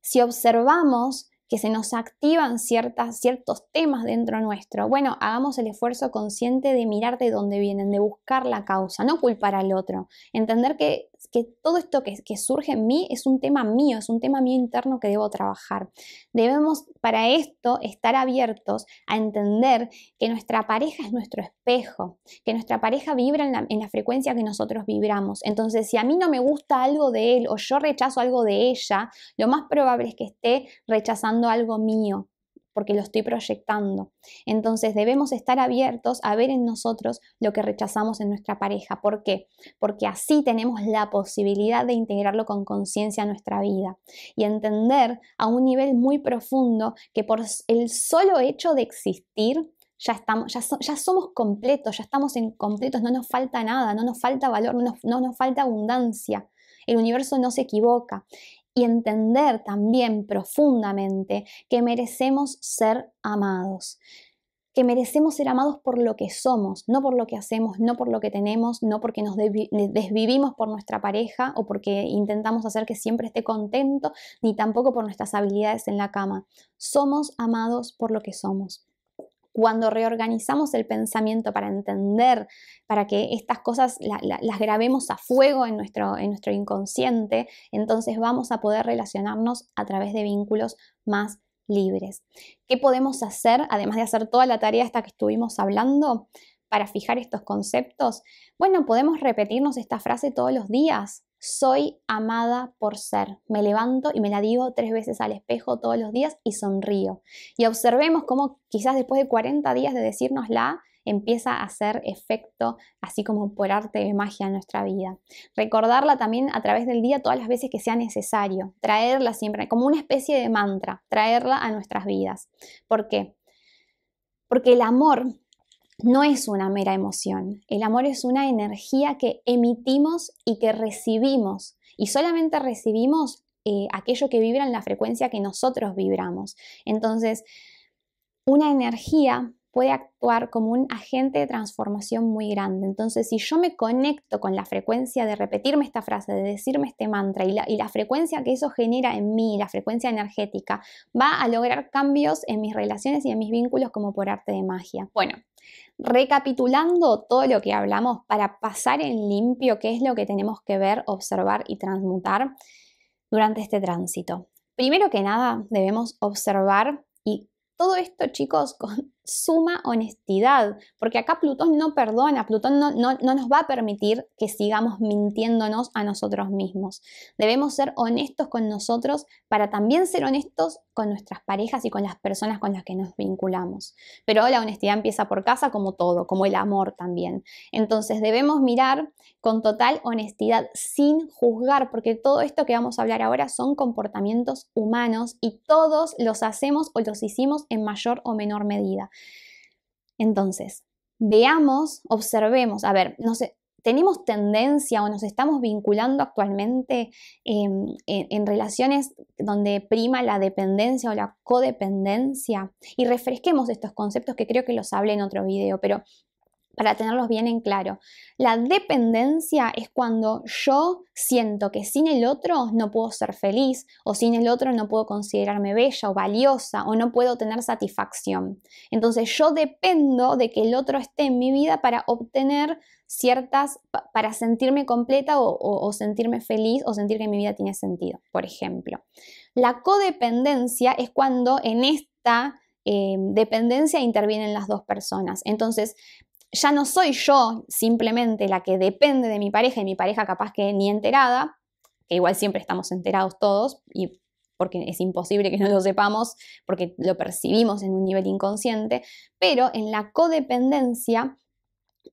Si observamos que se nos activan ciertas, ciertos temas dentro nuestro. Bueno, hagamos el esfuerzo consciente de mirar de dónde vienen, de buscar la causa, no culpar al otro, entender que, que todo esto que, que surge en mí es un tema mío, es un tema mío interno que debo trabajar. Debemos para esto estar abiertos a entender que nuestra pareja es nuestro espejo, que nuestra pareja vibra en la frecuencia que nosotros vibramos. Entonces, si a mí no me gusta algo de él o yo rechazo algo de ella, lo más probable es que esté rechazando algo mío, porque lo estoy proyectando. Entonces debemos estar abiertos a ver en nosotros lo que rechazamos en nuestra pareja. ¿Por qué? Porque así tenemos la posibilidad de integrarlo con conciencia a nuestra vida y entender a un nivel muy profundo que por el solo hecho de existir, ya, estamos, ya, somos completos, ya estamos incompletos completos, no nos falta nada, no nos falta valor, no nos, no nos falta abundancia. El universo no se equivoca y entender también profundamente que merecemos ser amados que merecemos ser amados por lo que somos, no por lo que hacemos, no por lo que tenemos, no porque nos desvivimos por nuestra pareja o porque intentamos hacer que siempre esté contento, ni tampoco por nuestras habilidades en la cama. Somos amados por lo que somos. Cuando reorganizamos el pensamiento para entender, para que estas cosas las grabemos a fuego en nuestro, en nuestro inconsciente, entonces vamos a poder relacionarnos a través de vínculos más libres. ¿Qué podemos hacer, además de hacer toda la tarea esta que estuvimos hablando, para fijar estos conceptos? Bueno, podemos repetirnos esta frase todos los días. Soy amada por ser. Me levanto y me la digo tres veces al espejo todos los días y sonrío. Y observemos cómo quizás después de 40 días de decirnosla empieza a hacer efecto, así como por arte de magia en nuestra vida. Recordarla también a través del día todas las veces que sea necesario, traerla siempre, como una especie de mantra, traerla a nuestras vidas. ¿Por qué? Porque el amor no es una mera emoción. El amor es una energía que emitimos y que recibimos. Y solamente recibimos eh, aquello que vibra en la frecuencia que nosotros vibramos. Entonces, una energía puede actuar como un agente de transformación muy grande. Entonces, si yo me conecto con la frecuencia de repetirme esta frase, de decirme este mantra y la, y la frecuencia que eso genera en mí, la frecuencia energética, va a lograr cambios en mis relaciones y en mis vínculos como por arte de magia. Bueno, Recapitulando todo lo que hablamos para pasar en limpio qué es lo que tenemos que ver, observar y transmutar durante este tránsito. Primero que nada, debemos observar y todo esto, chicos, [laughs] con suma honestidad, porque acá Plutón no perdona, Plutón no, no, nos va a permitir que sigamos mintiéndonos a nosotros mismos. Debemos ser honestos con nosotros para también ser honestos con nuestras parejas y con las personas con las que nos vinculamos. Pero la honestidad empieza por casa como todo, como el amor también. Entonces debemos mirar con total honestidad, sin juzgar, porque todo esto que vamos a hablar ahora son comportamientos humanos y todos los hacemos o los hicimos en mayor o menor medida. Entonces, veamos, observemos, a ver, no sé, tenemos tendencia o nos estamos vinculando actualmente em, en, en, relaciones donde prima la dependencia o la codependencia. Y refresquemos estos conceptos que creo que los hablé en otro video, pero para tenerlos bien en claro. La dependencia es cuando yo siento que sin el otro no puedo ser feliz o sin el otro no puedo considerarme bella o valiosa o no puedo tener satisfacción. Entonces yo dependo de que el otro esté en mi vida para obtener ciertas, para sentirme completa o, sentirme feliz o sentir que mi vida tiene sentido, por ejemplo. La codependencia es cuando en esta eh, dependencia intervienen las dos personas. Entonces, ya no soy yo simplemente la que depende de mi pareja y mi pareja capaz que ni enterada, que igual siempre estamos enterados todos y porque es imposible que no lo sepamos, porque lo percibimos en un nivel inconsciente, pero en la codependencia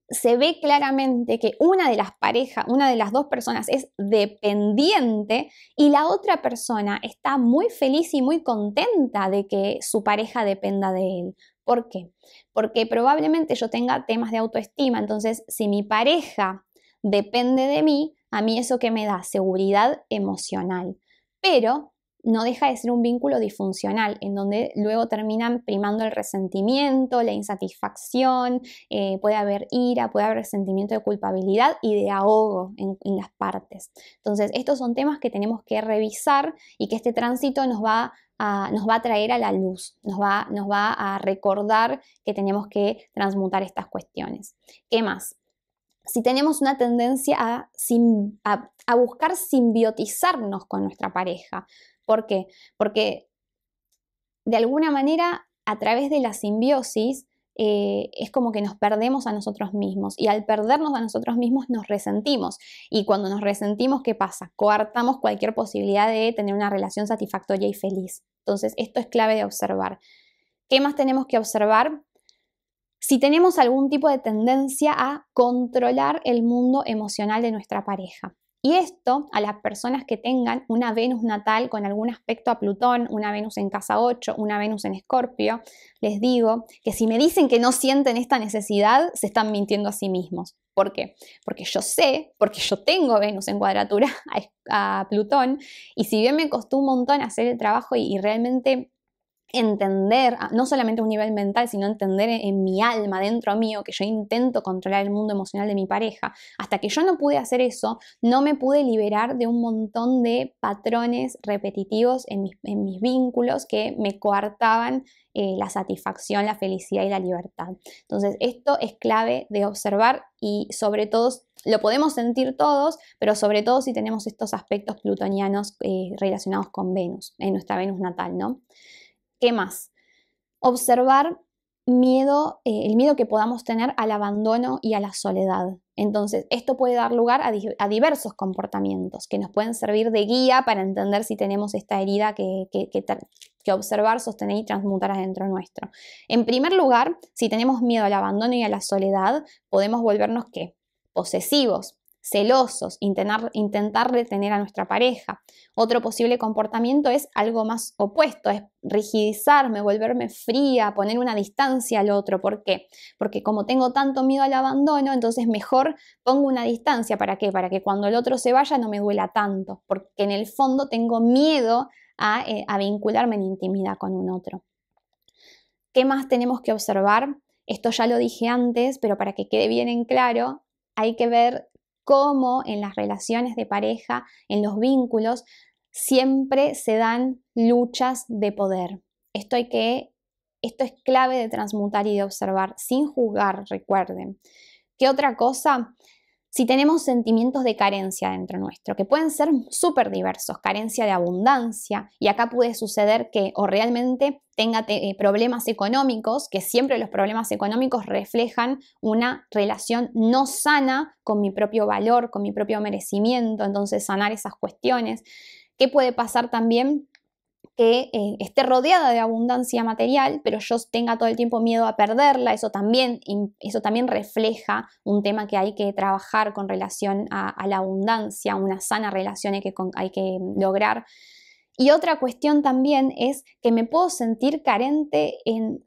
se ve claramente que una de las parejas, una de las dos personas es dependiente y la otra persona está muy feliz y muy contenta de que su pareja dependa de él. ¿Por qué? Porque probablemente yo tenga temas de autoestima, entonces si mi pareja depende de mí, a mí eso que me da seguridad emocional, pero no deja de ser un vínculo disfuncional, en donde luego terminan primando el resentimiento, la insatisfacción, eh, puede haber ira, puede haber sentimiento de culpabilidad y de ahogo en, en las partes. Entonces, estos son temas que tenemos que revisar y que este tránsito nos va nos va a traer a la luz, nos va, nos va a recordar que tenemos que transmutar estas cuestiones. ¿Qué más? si tenemos una tendencia a, buscar simbiotizarnos con nuestra pareja. ¿Por qué? Porque de alguna manera, a través de la simbiosis, eh, es como que nos perdemos a nosotros mismos y al perdernos a nosotros mismos nos resentimos y cuando nos resentimos, ¿qué pasa? Coartamos cualquier posibilidad de tener una relación satisfactoria y feliz. Entonces, esto es clave de observar. ¿Qué más tenemos que observar? Si tenemos algún tipo de tendencia a controlar el mundo emocional de nuestra pareja. Y esto a las personas que tengan una Venus natal con algún aspecto a Plutón, una Venus en casa 8, una Venus en Escorpio, les digo que si me dicen que no sienten esta necesidad, se están mintiendo a sí mismos. ¿Por qué? Porque yo sé, porque yo tengo Venus en cuadratura [laughs] a, Plutón, y si bien me costó un montón hacer el trabajo y realmente entender, no solamente a un nivel mental, sino entender en mi alma, dentro mío, que yo intento controlar el mundo emocional de mi pareja. Hasta que yo no pude hacer eso, no me pude liberar de un montón de patrones repetitivos en mis, vínculos que me coartaban eh, la satisfacción, la felicidad y la libertad. Entonces, esto es clave de observar y sobre todo lo podemos sentir todos, pero sobre todo si tenemos estos aspectos plutonianos eh, relacionados con Venus, en nuestra Venus natal, ¿no? ¿Qué más? Observar miedo, eh, el miedo que podamos tener al abandono y a la soledad. Entonces, esto puede dar lugar a, diversos comportamientos que nos pueden servir de guía para entender si tenemos esta herida que, que, que observar, sostener y transmutar adentro nuestro. En primer lugar, si tenemos miedo al abandono y a la soledad, podemos volvernos qué? Posesivos, celosos, intentar, intentar retener a nuestra pareja. Otro posible comportamiento es algo más opuesto, es rigidizarme, volverme fría, poner una distancia al otro. ¿Por qué? Porque como tengo tanto miedo al abandono, entonces mejor pongo una distancia. ¿Para qué? Para que cuando el otro se vaya no me duela tanto, porque en el fondo tengo miedo a, eh, a vincularme en intimidad con un otro. ¿Qué más tenemos que observar? Esto ya lo dije antes, pero para que quede bien en claro, hay que ver cómo en las relaciones de pareja, en los vínculos, siempre se dan luchas de poder. Esto hay que esto es clave de transmutar y de observar sin juzgar, recuerden. ¿Qué otra cosa? si tenemos sentimientos de carencia dentro nuestro, que pueden ser súper diversos, carencia de abundancia, y acá puede suceder que o realmente tenga eh, problemas económicos, que siempre los problemas económicos reflejan una relación no sana con mi propio valor, con mi propio merecimiento, entonces sanar esas cuestiones. ¿Qué puede pasar también? que eh, esté rodeada de abundancia material, pero yo tenga todo el tiempo miedo a perderla, eso también, eso también refleja un tema que hay que trabajar con relación a, la abundancia, una sana relación que, hay que lograr. Y otra cuestión también es que me puedo sentir carente en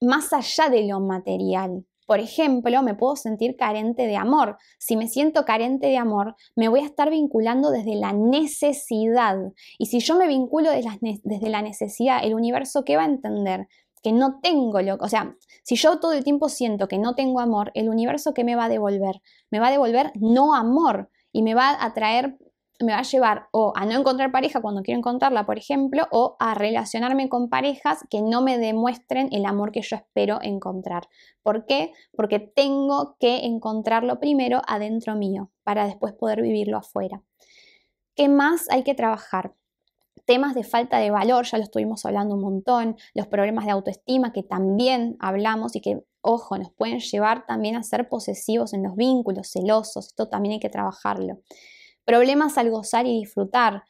más allá de lo material, por ejemplo, me puedo sentir carente de amor. Si me siento carente de amor, me voy a estar vinculando desde la necesidad. Y si yo me vinculo desde la necesidad, el universo qué va a entender? Que no tengo lo, o sea, si yo todo el tiempo siento que no tengo amor, el universo qué me va a devolver? Me va a devolver no amor y me va a traer me va a llevar o a no encontrar pareja cuando quiero encontrarla, por ejemplo, o a relacionarme con parejas que no me demuestren el amor que yo espero encontrar. ¿Por qué? Porque tengo que encontrarlo primero adentro mío para después poder vivirlo afuera. ¿Qué más hay que trabajar? temas de falta de valor, ya lo estuvimos hablando un montón, los problemas de autoestima que también hablamos y que, ojo, nos pueden llevar también a ser posesivos en los vínculos, celosos, esto también hay que trabajarlo. Problemas al gozar y disfrutar.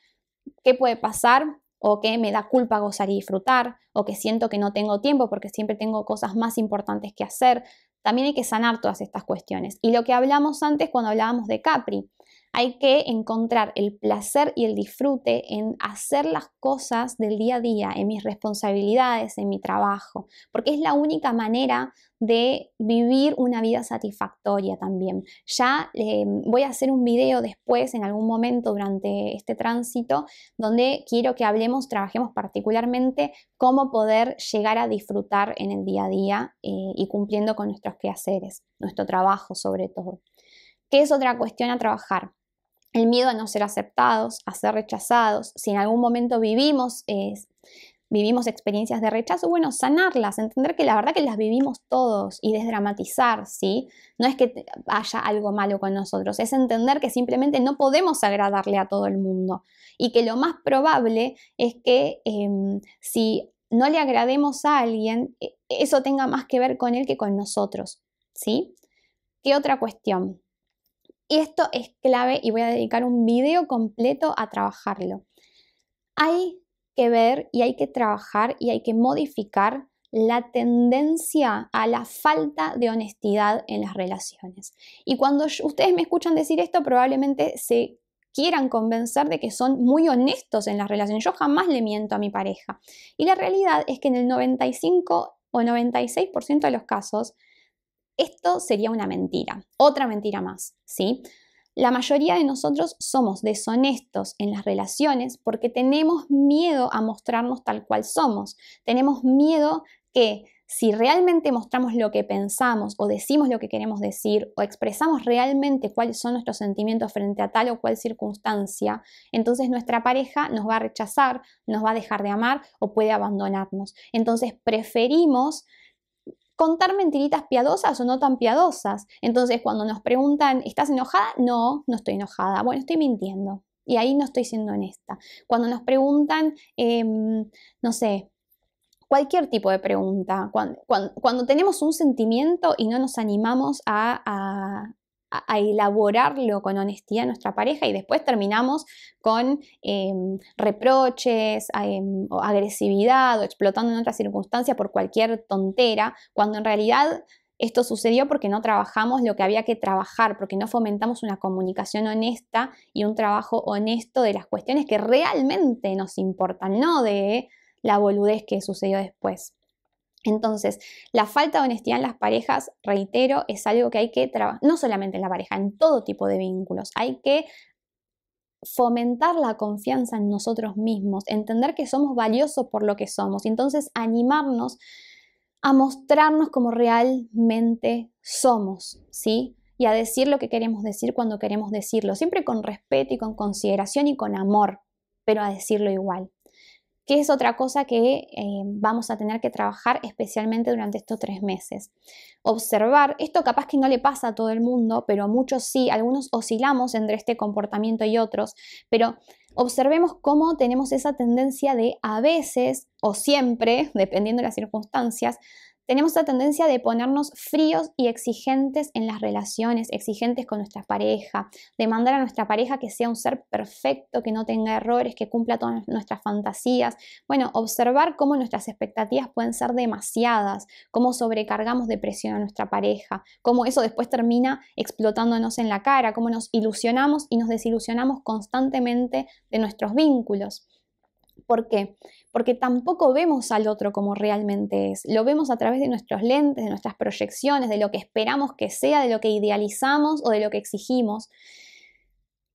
¿Qué puede pasar? O qué me da culpa gozar y disfrutar, o que siento que no tengo tiempo porque siempre tengo cosas más importantes que hacer. También hay que sanar todas estas cuestiones. Y lo que hablamos antes cuando hablábamos de Capri, hay que encontrar el placer y el disfrute en hacer las cosas del día a día, en mis responsabilidades, en mi trabajo, porque es la única manera de vivir una vida satisfactoria también. Ya em, voy a hacer un video después, en algún momento durante este tránsito, donde quiero que hablemos, trabajemos particularmente cómo poder llegar a disfrutar en el día a día eh, y cumpliendo con nuestros quehaceres, nuestro trabajo sobre todo. ¿Qué es otra cuestión a trabajar? El miedo a no ser aceptados, a ser rechazados. Si en algún momento vivimos, vivimos experiencias de rechazo, bueno, sanarlas, entender que la verdad que las vivimos todos y desdramatizar, ¿sí? No es que haya algo malo con nosotros, es entender que simplemente no podemos agradarle a todo el mundo y que lo más probable es que em, si no le agrademos a alguien, e, eso tenga más que ver con él que con nosotros, ¿sí? ¿Qué otra cuestión? Esto es clave y voy a dedicar un video completo a trabajarlo. Hay que ver y hay que trabajar y hay que modificar la tendencia a la falta de honestidad en las relaciones. Y cuando ustedes me escuchan decir esto, probablemente se quieran convencer de que son muy honestos en las relaciones. Yo jamás le miento a mi pareja. Y la realidad es que en el 95 o 96% de los casos, esto sería una mentira, otra mentira más, ¿sí? La mayoría de nosotros somos deshonestos en las relaciones porque tenemos miedo a mostrarnos tal cual somos. Tenemos miedo que si realmente mostramos lo que pensamos o decimos lo que queremos decir o expresamos realmente cuáles son nuestros sentimientos frente a tal o cual circunstancia, entonces nuestra pareja nos va a rechazar, nos va a dejar de amar o puede abandonarnos. Entonces preferimos contar mentiritas piadosas o no tan piadosas. Entonces cuando nos preguntan, ¿estás enojada? No, no estoy enojada. Bueno, estoy mintiendo. Y ahí no estoy siendo honesta. Cuando nos preguntan, em, no sé, cualquier tipo de pregunta, cuando, cuando, tenemos un sentimiento y no nos animamos a, elaborarlo con honestidad a nuestra pareja y después terminamos con em, reproches, em, o agresividad o explotando en otra circunstancia por cualquier tontera, cuando en realidad esto sucedió porque no trabajamos lo que había que trabajar, porque no fomentamos una comunicación honesta y un trabajo honesto de las cuestiones que realmente nos importan, no de la boludez que sucedió después. Entonces, la falta de honestidad en las parejas, reitero, es algo que hay que trabajar, no solamente en la pareja, en todo tipo de vínculos. Hay que fomentar la confianza en nosotros mismos, entender que somos valiosos por lo que somos y entonces animarnos a mostrarnos como realmente somos, ¿sí? Y a decir lo que queremos decir cuando queremos decirlo, siempre con respeto y con consideración y con amor, pero a decirlo igual que es otra cosa que eh, vamos a tener que trabajar especialmente durante estos tres meses. Observar, esto capaz que no le pasa a todo el mundo, pero a muchos sí, algunos oscilamos entre este comportamiento y otros, pero observemos cómo tenemos esa tendencia de a veces o siempre, [laughs] dependiendo de las circunstancias, tenemos la tendencia de ponernos fríos y exigentes en las relaciones, exigentes con nuestra pareja, demandar a nuestra pareja que sea un ser perfecto, que no tenga errores, que cumpla todas nuestras fantasías. Bueno, observar cómo nuestras expectativas pueden ser demasiadas, cómo sobrecargamos de presión a nuestra pareja, cómo eso después termina explotándonos en la cara, cómo nos ilusionamos y nos desilusionamos constantemente de nuestros vínculos. ¿Por qué? Porque tampoco vemos al otro como realmente es. Lo vemos a través de nuestros lentes, de nuestras proyecciones, de lo que esperamos que sea, de lo que idealizamos o de lo que exigimos.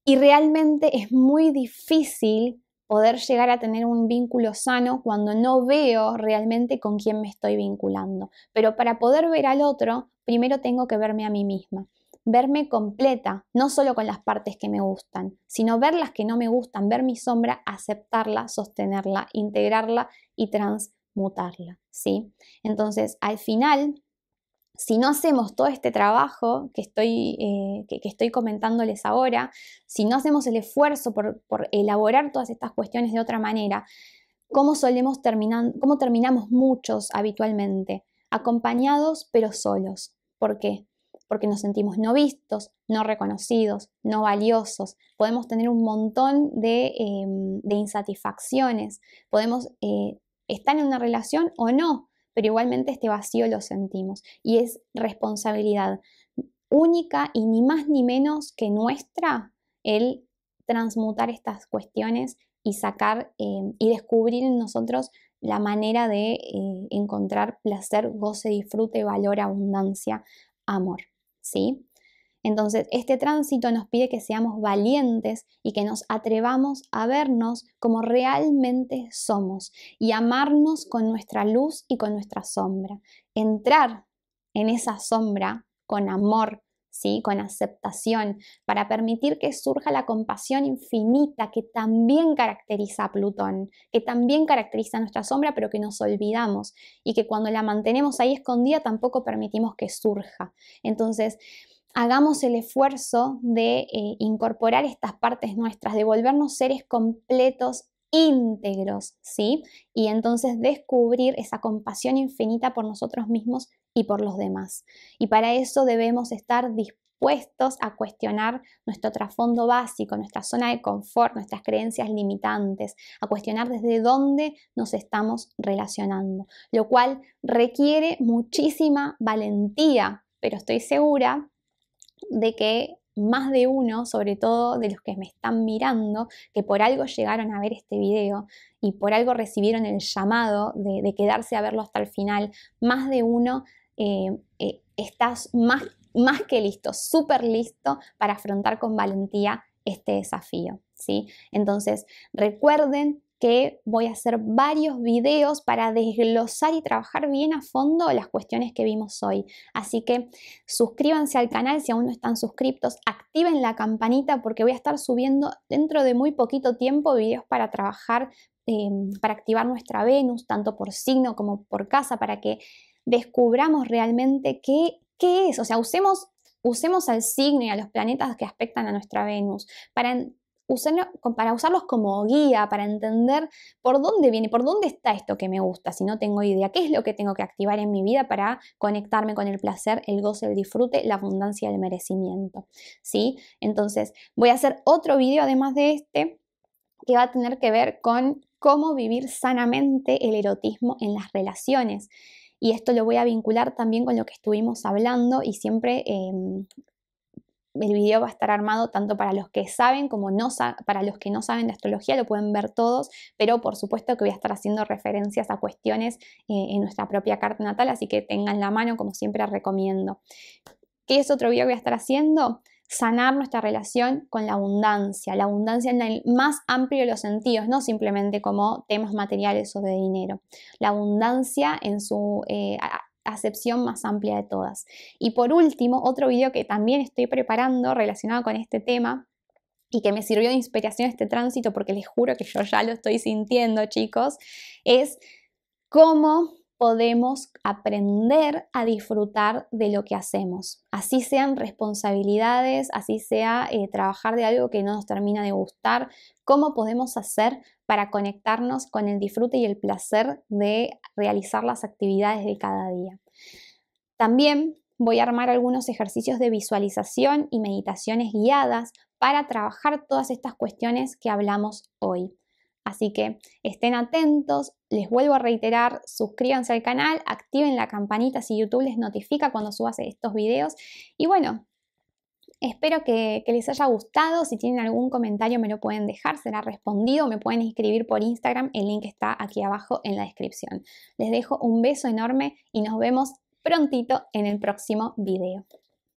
Y realmente es muy difícil poder llegar a tener un vínculo sano cuando no veo realmente con quién me estoy vinculando. Pero para poder ver al otro, primero tengo que verme a mí misma verme completa, no solo con las partes que me gustan, sino ver las que no me gustan, ver mi sombra, aceptarla, sostenerla, integrarla y transmutarla, ¿sí? Entonces, al final, si no hacemos todo este trabajo que estoy, eh, que, estoy comentándoles ahora, si no hacemos el esfuerzo por, elaborar todas estas cuestiones de otra manera, ¿cómo, solemos ¿cómo terminamos muchos habitualmente? Acompañados pero solos. ¿Por qué? porque nos sentimos no vistos, no reconocidos, no valiosos. Podemos tener un montón de, em, insatisfacciones, podemos eh, estar en una relación o no, pero igualmente este vacío lo sentimos y es responsabilidad única y ni más ni menos que nuestra el transmutar estas cuestiones y sacar em, y descubrir en nosotros la manera de eh, encontrar placer, goce, disfrute, valor, abundancia, amor. ¿sí? Entonces, este tránsito nos pide que seamos valientes y que nos atrevamos a vernos como realmente somos y amarnos con nuestra luz y con nuestra sombra. Entrar en esa sombra con amor, ¿sí? con aceptación, para permitir que surja la compasión infinita que también caracteriza a Plutón, que también caracteriza a nuestra sombra, pero que nos olvidamos y que cuando la mantenemos ahí escondida tampoco permitimos que surja. Entonces, hagamos el esfuerzo de eh, incorporar estas partes nuestras, de volvernos seres completos íntegros, ¿sí? Y entonces descubrir esa compasión infinita por nosotros mismos y por los demás. Y para eso debemos estar dispuestos a cuestionar nuestro trasfondo básico, nuestra zona de confort, nuestras creencias limitantes, a cuestionar desde dónde nos estamos relacionando, lo cual requiere muchísima valentía, pero estoy segura de que más de uno, sobre todo de los que me están mirando, que por algo llegaron a ver este video y por algo recibieron el llamado de, quedarse a verlo hasta el final, más de uno eh, eh, estás más, más que listo, súper listo para afrontar con valentía este desafío. ¿sí? Entonces, recuerden que voy a hacer varios videos para desglosar y trabajar bien a fondo las cuestiones que vimos hoy. Así que suscríbanse al canal si aún no están suscriptos, activen la campanita porque voy a estar subiendo dentro de muy poquito tiempo videos para trabajar, em, para activar nuestra Venus, tanto por signo como por casa, para que descubramos realmente qué, es, o sea, usemos... Usemos al signo y a los planetas que afectan a nuestra Venus para para usarlos como guía, para entender por dónde viene, por dónde está esto que me gusta, si no tengo idea, qué es lo que tengo que activar en mi vida para conectarme con el placer, el goce, el disfrute, la abundancia, el merecimiento. ¿sí? Entonces, voy a hacer otro video además de este que va a tener que ver con cómo vivir sanamente el erotismo en las relaciones. Y esto lo voy a vincular también con lo que estuvimos hablando y siempre em, el video va a estar armado tanto para los que saben como no para los que no saben de astrología, lo pueden ver todos, pero por supuesto que voy a estar haciendo referencias a cuestiones eh, en nuestra propia carta natal, así que tengan la mano, como siempre recomiendo. ¿Qué es otro video que voy a estar haciendo? Sanar nuestra relación con la abundancia, la abundancia en el más amplio de los sentidos, no simplemente como temas materiales o de dinero. La abundancia en su... Eh, acepción más amplia de todas. Y por último, otro video que también estoy preparando relacionado con este tema y que me sirvió de inspiración este tránsito, porque les juro que yo ya lo estoy sintiendo, chicos, es cómo podemos aprender a disfrutar de lo que hacemos. Así sean responsabilidades, así sea eh, trabajar de algo que no nos termina de gustar, cómo podemos hacer para conectarnos con el disfrute y el placer de realizar las actividades de cada día. También voy a armar algunos ejercicios de visualización y meditaciones guiadas para trabajar todas estas cuestiones que hablamos hoy. Así que estén atentos, les vuelvo a reiterar, suscríbanse al canal, activen la campanita si YouTube les notifica cuando subas estos videos. Y bueno, espero que, que les haya gustado, si tienen algún comentario me lo pueden dejar, será respondido, me pueden escribir por Instagram, el link está aquí abajo en la descripción. Les dejo un beso enorme y nos vemos prontito en el próximo video.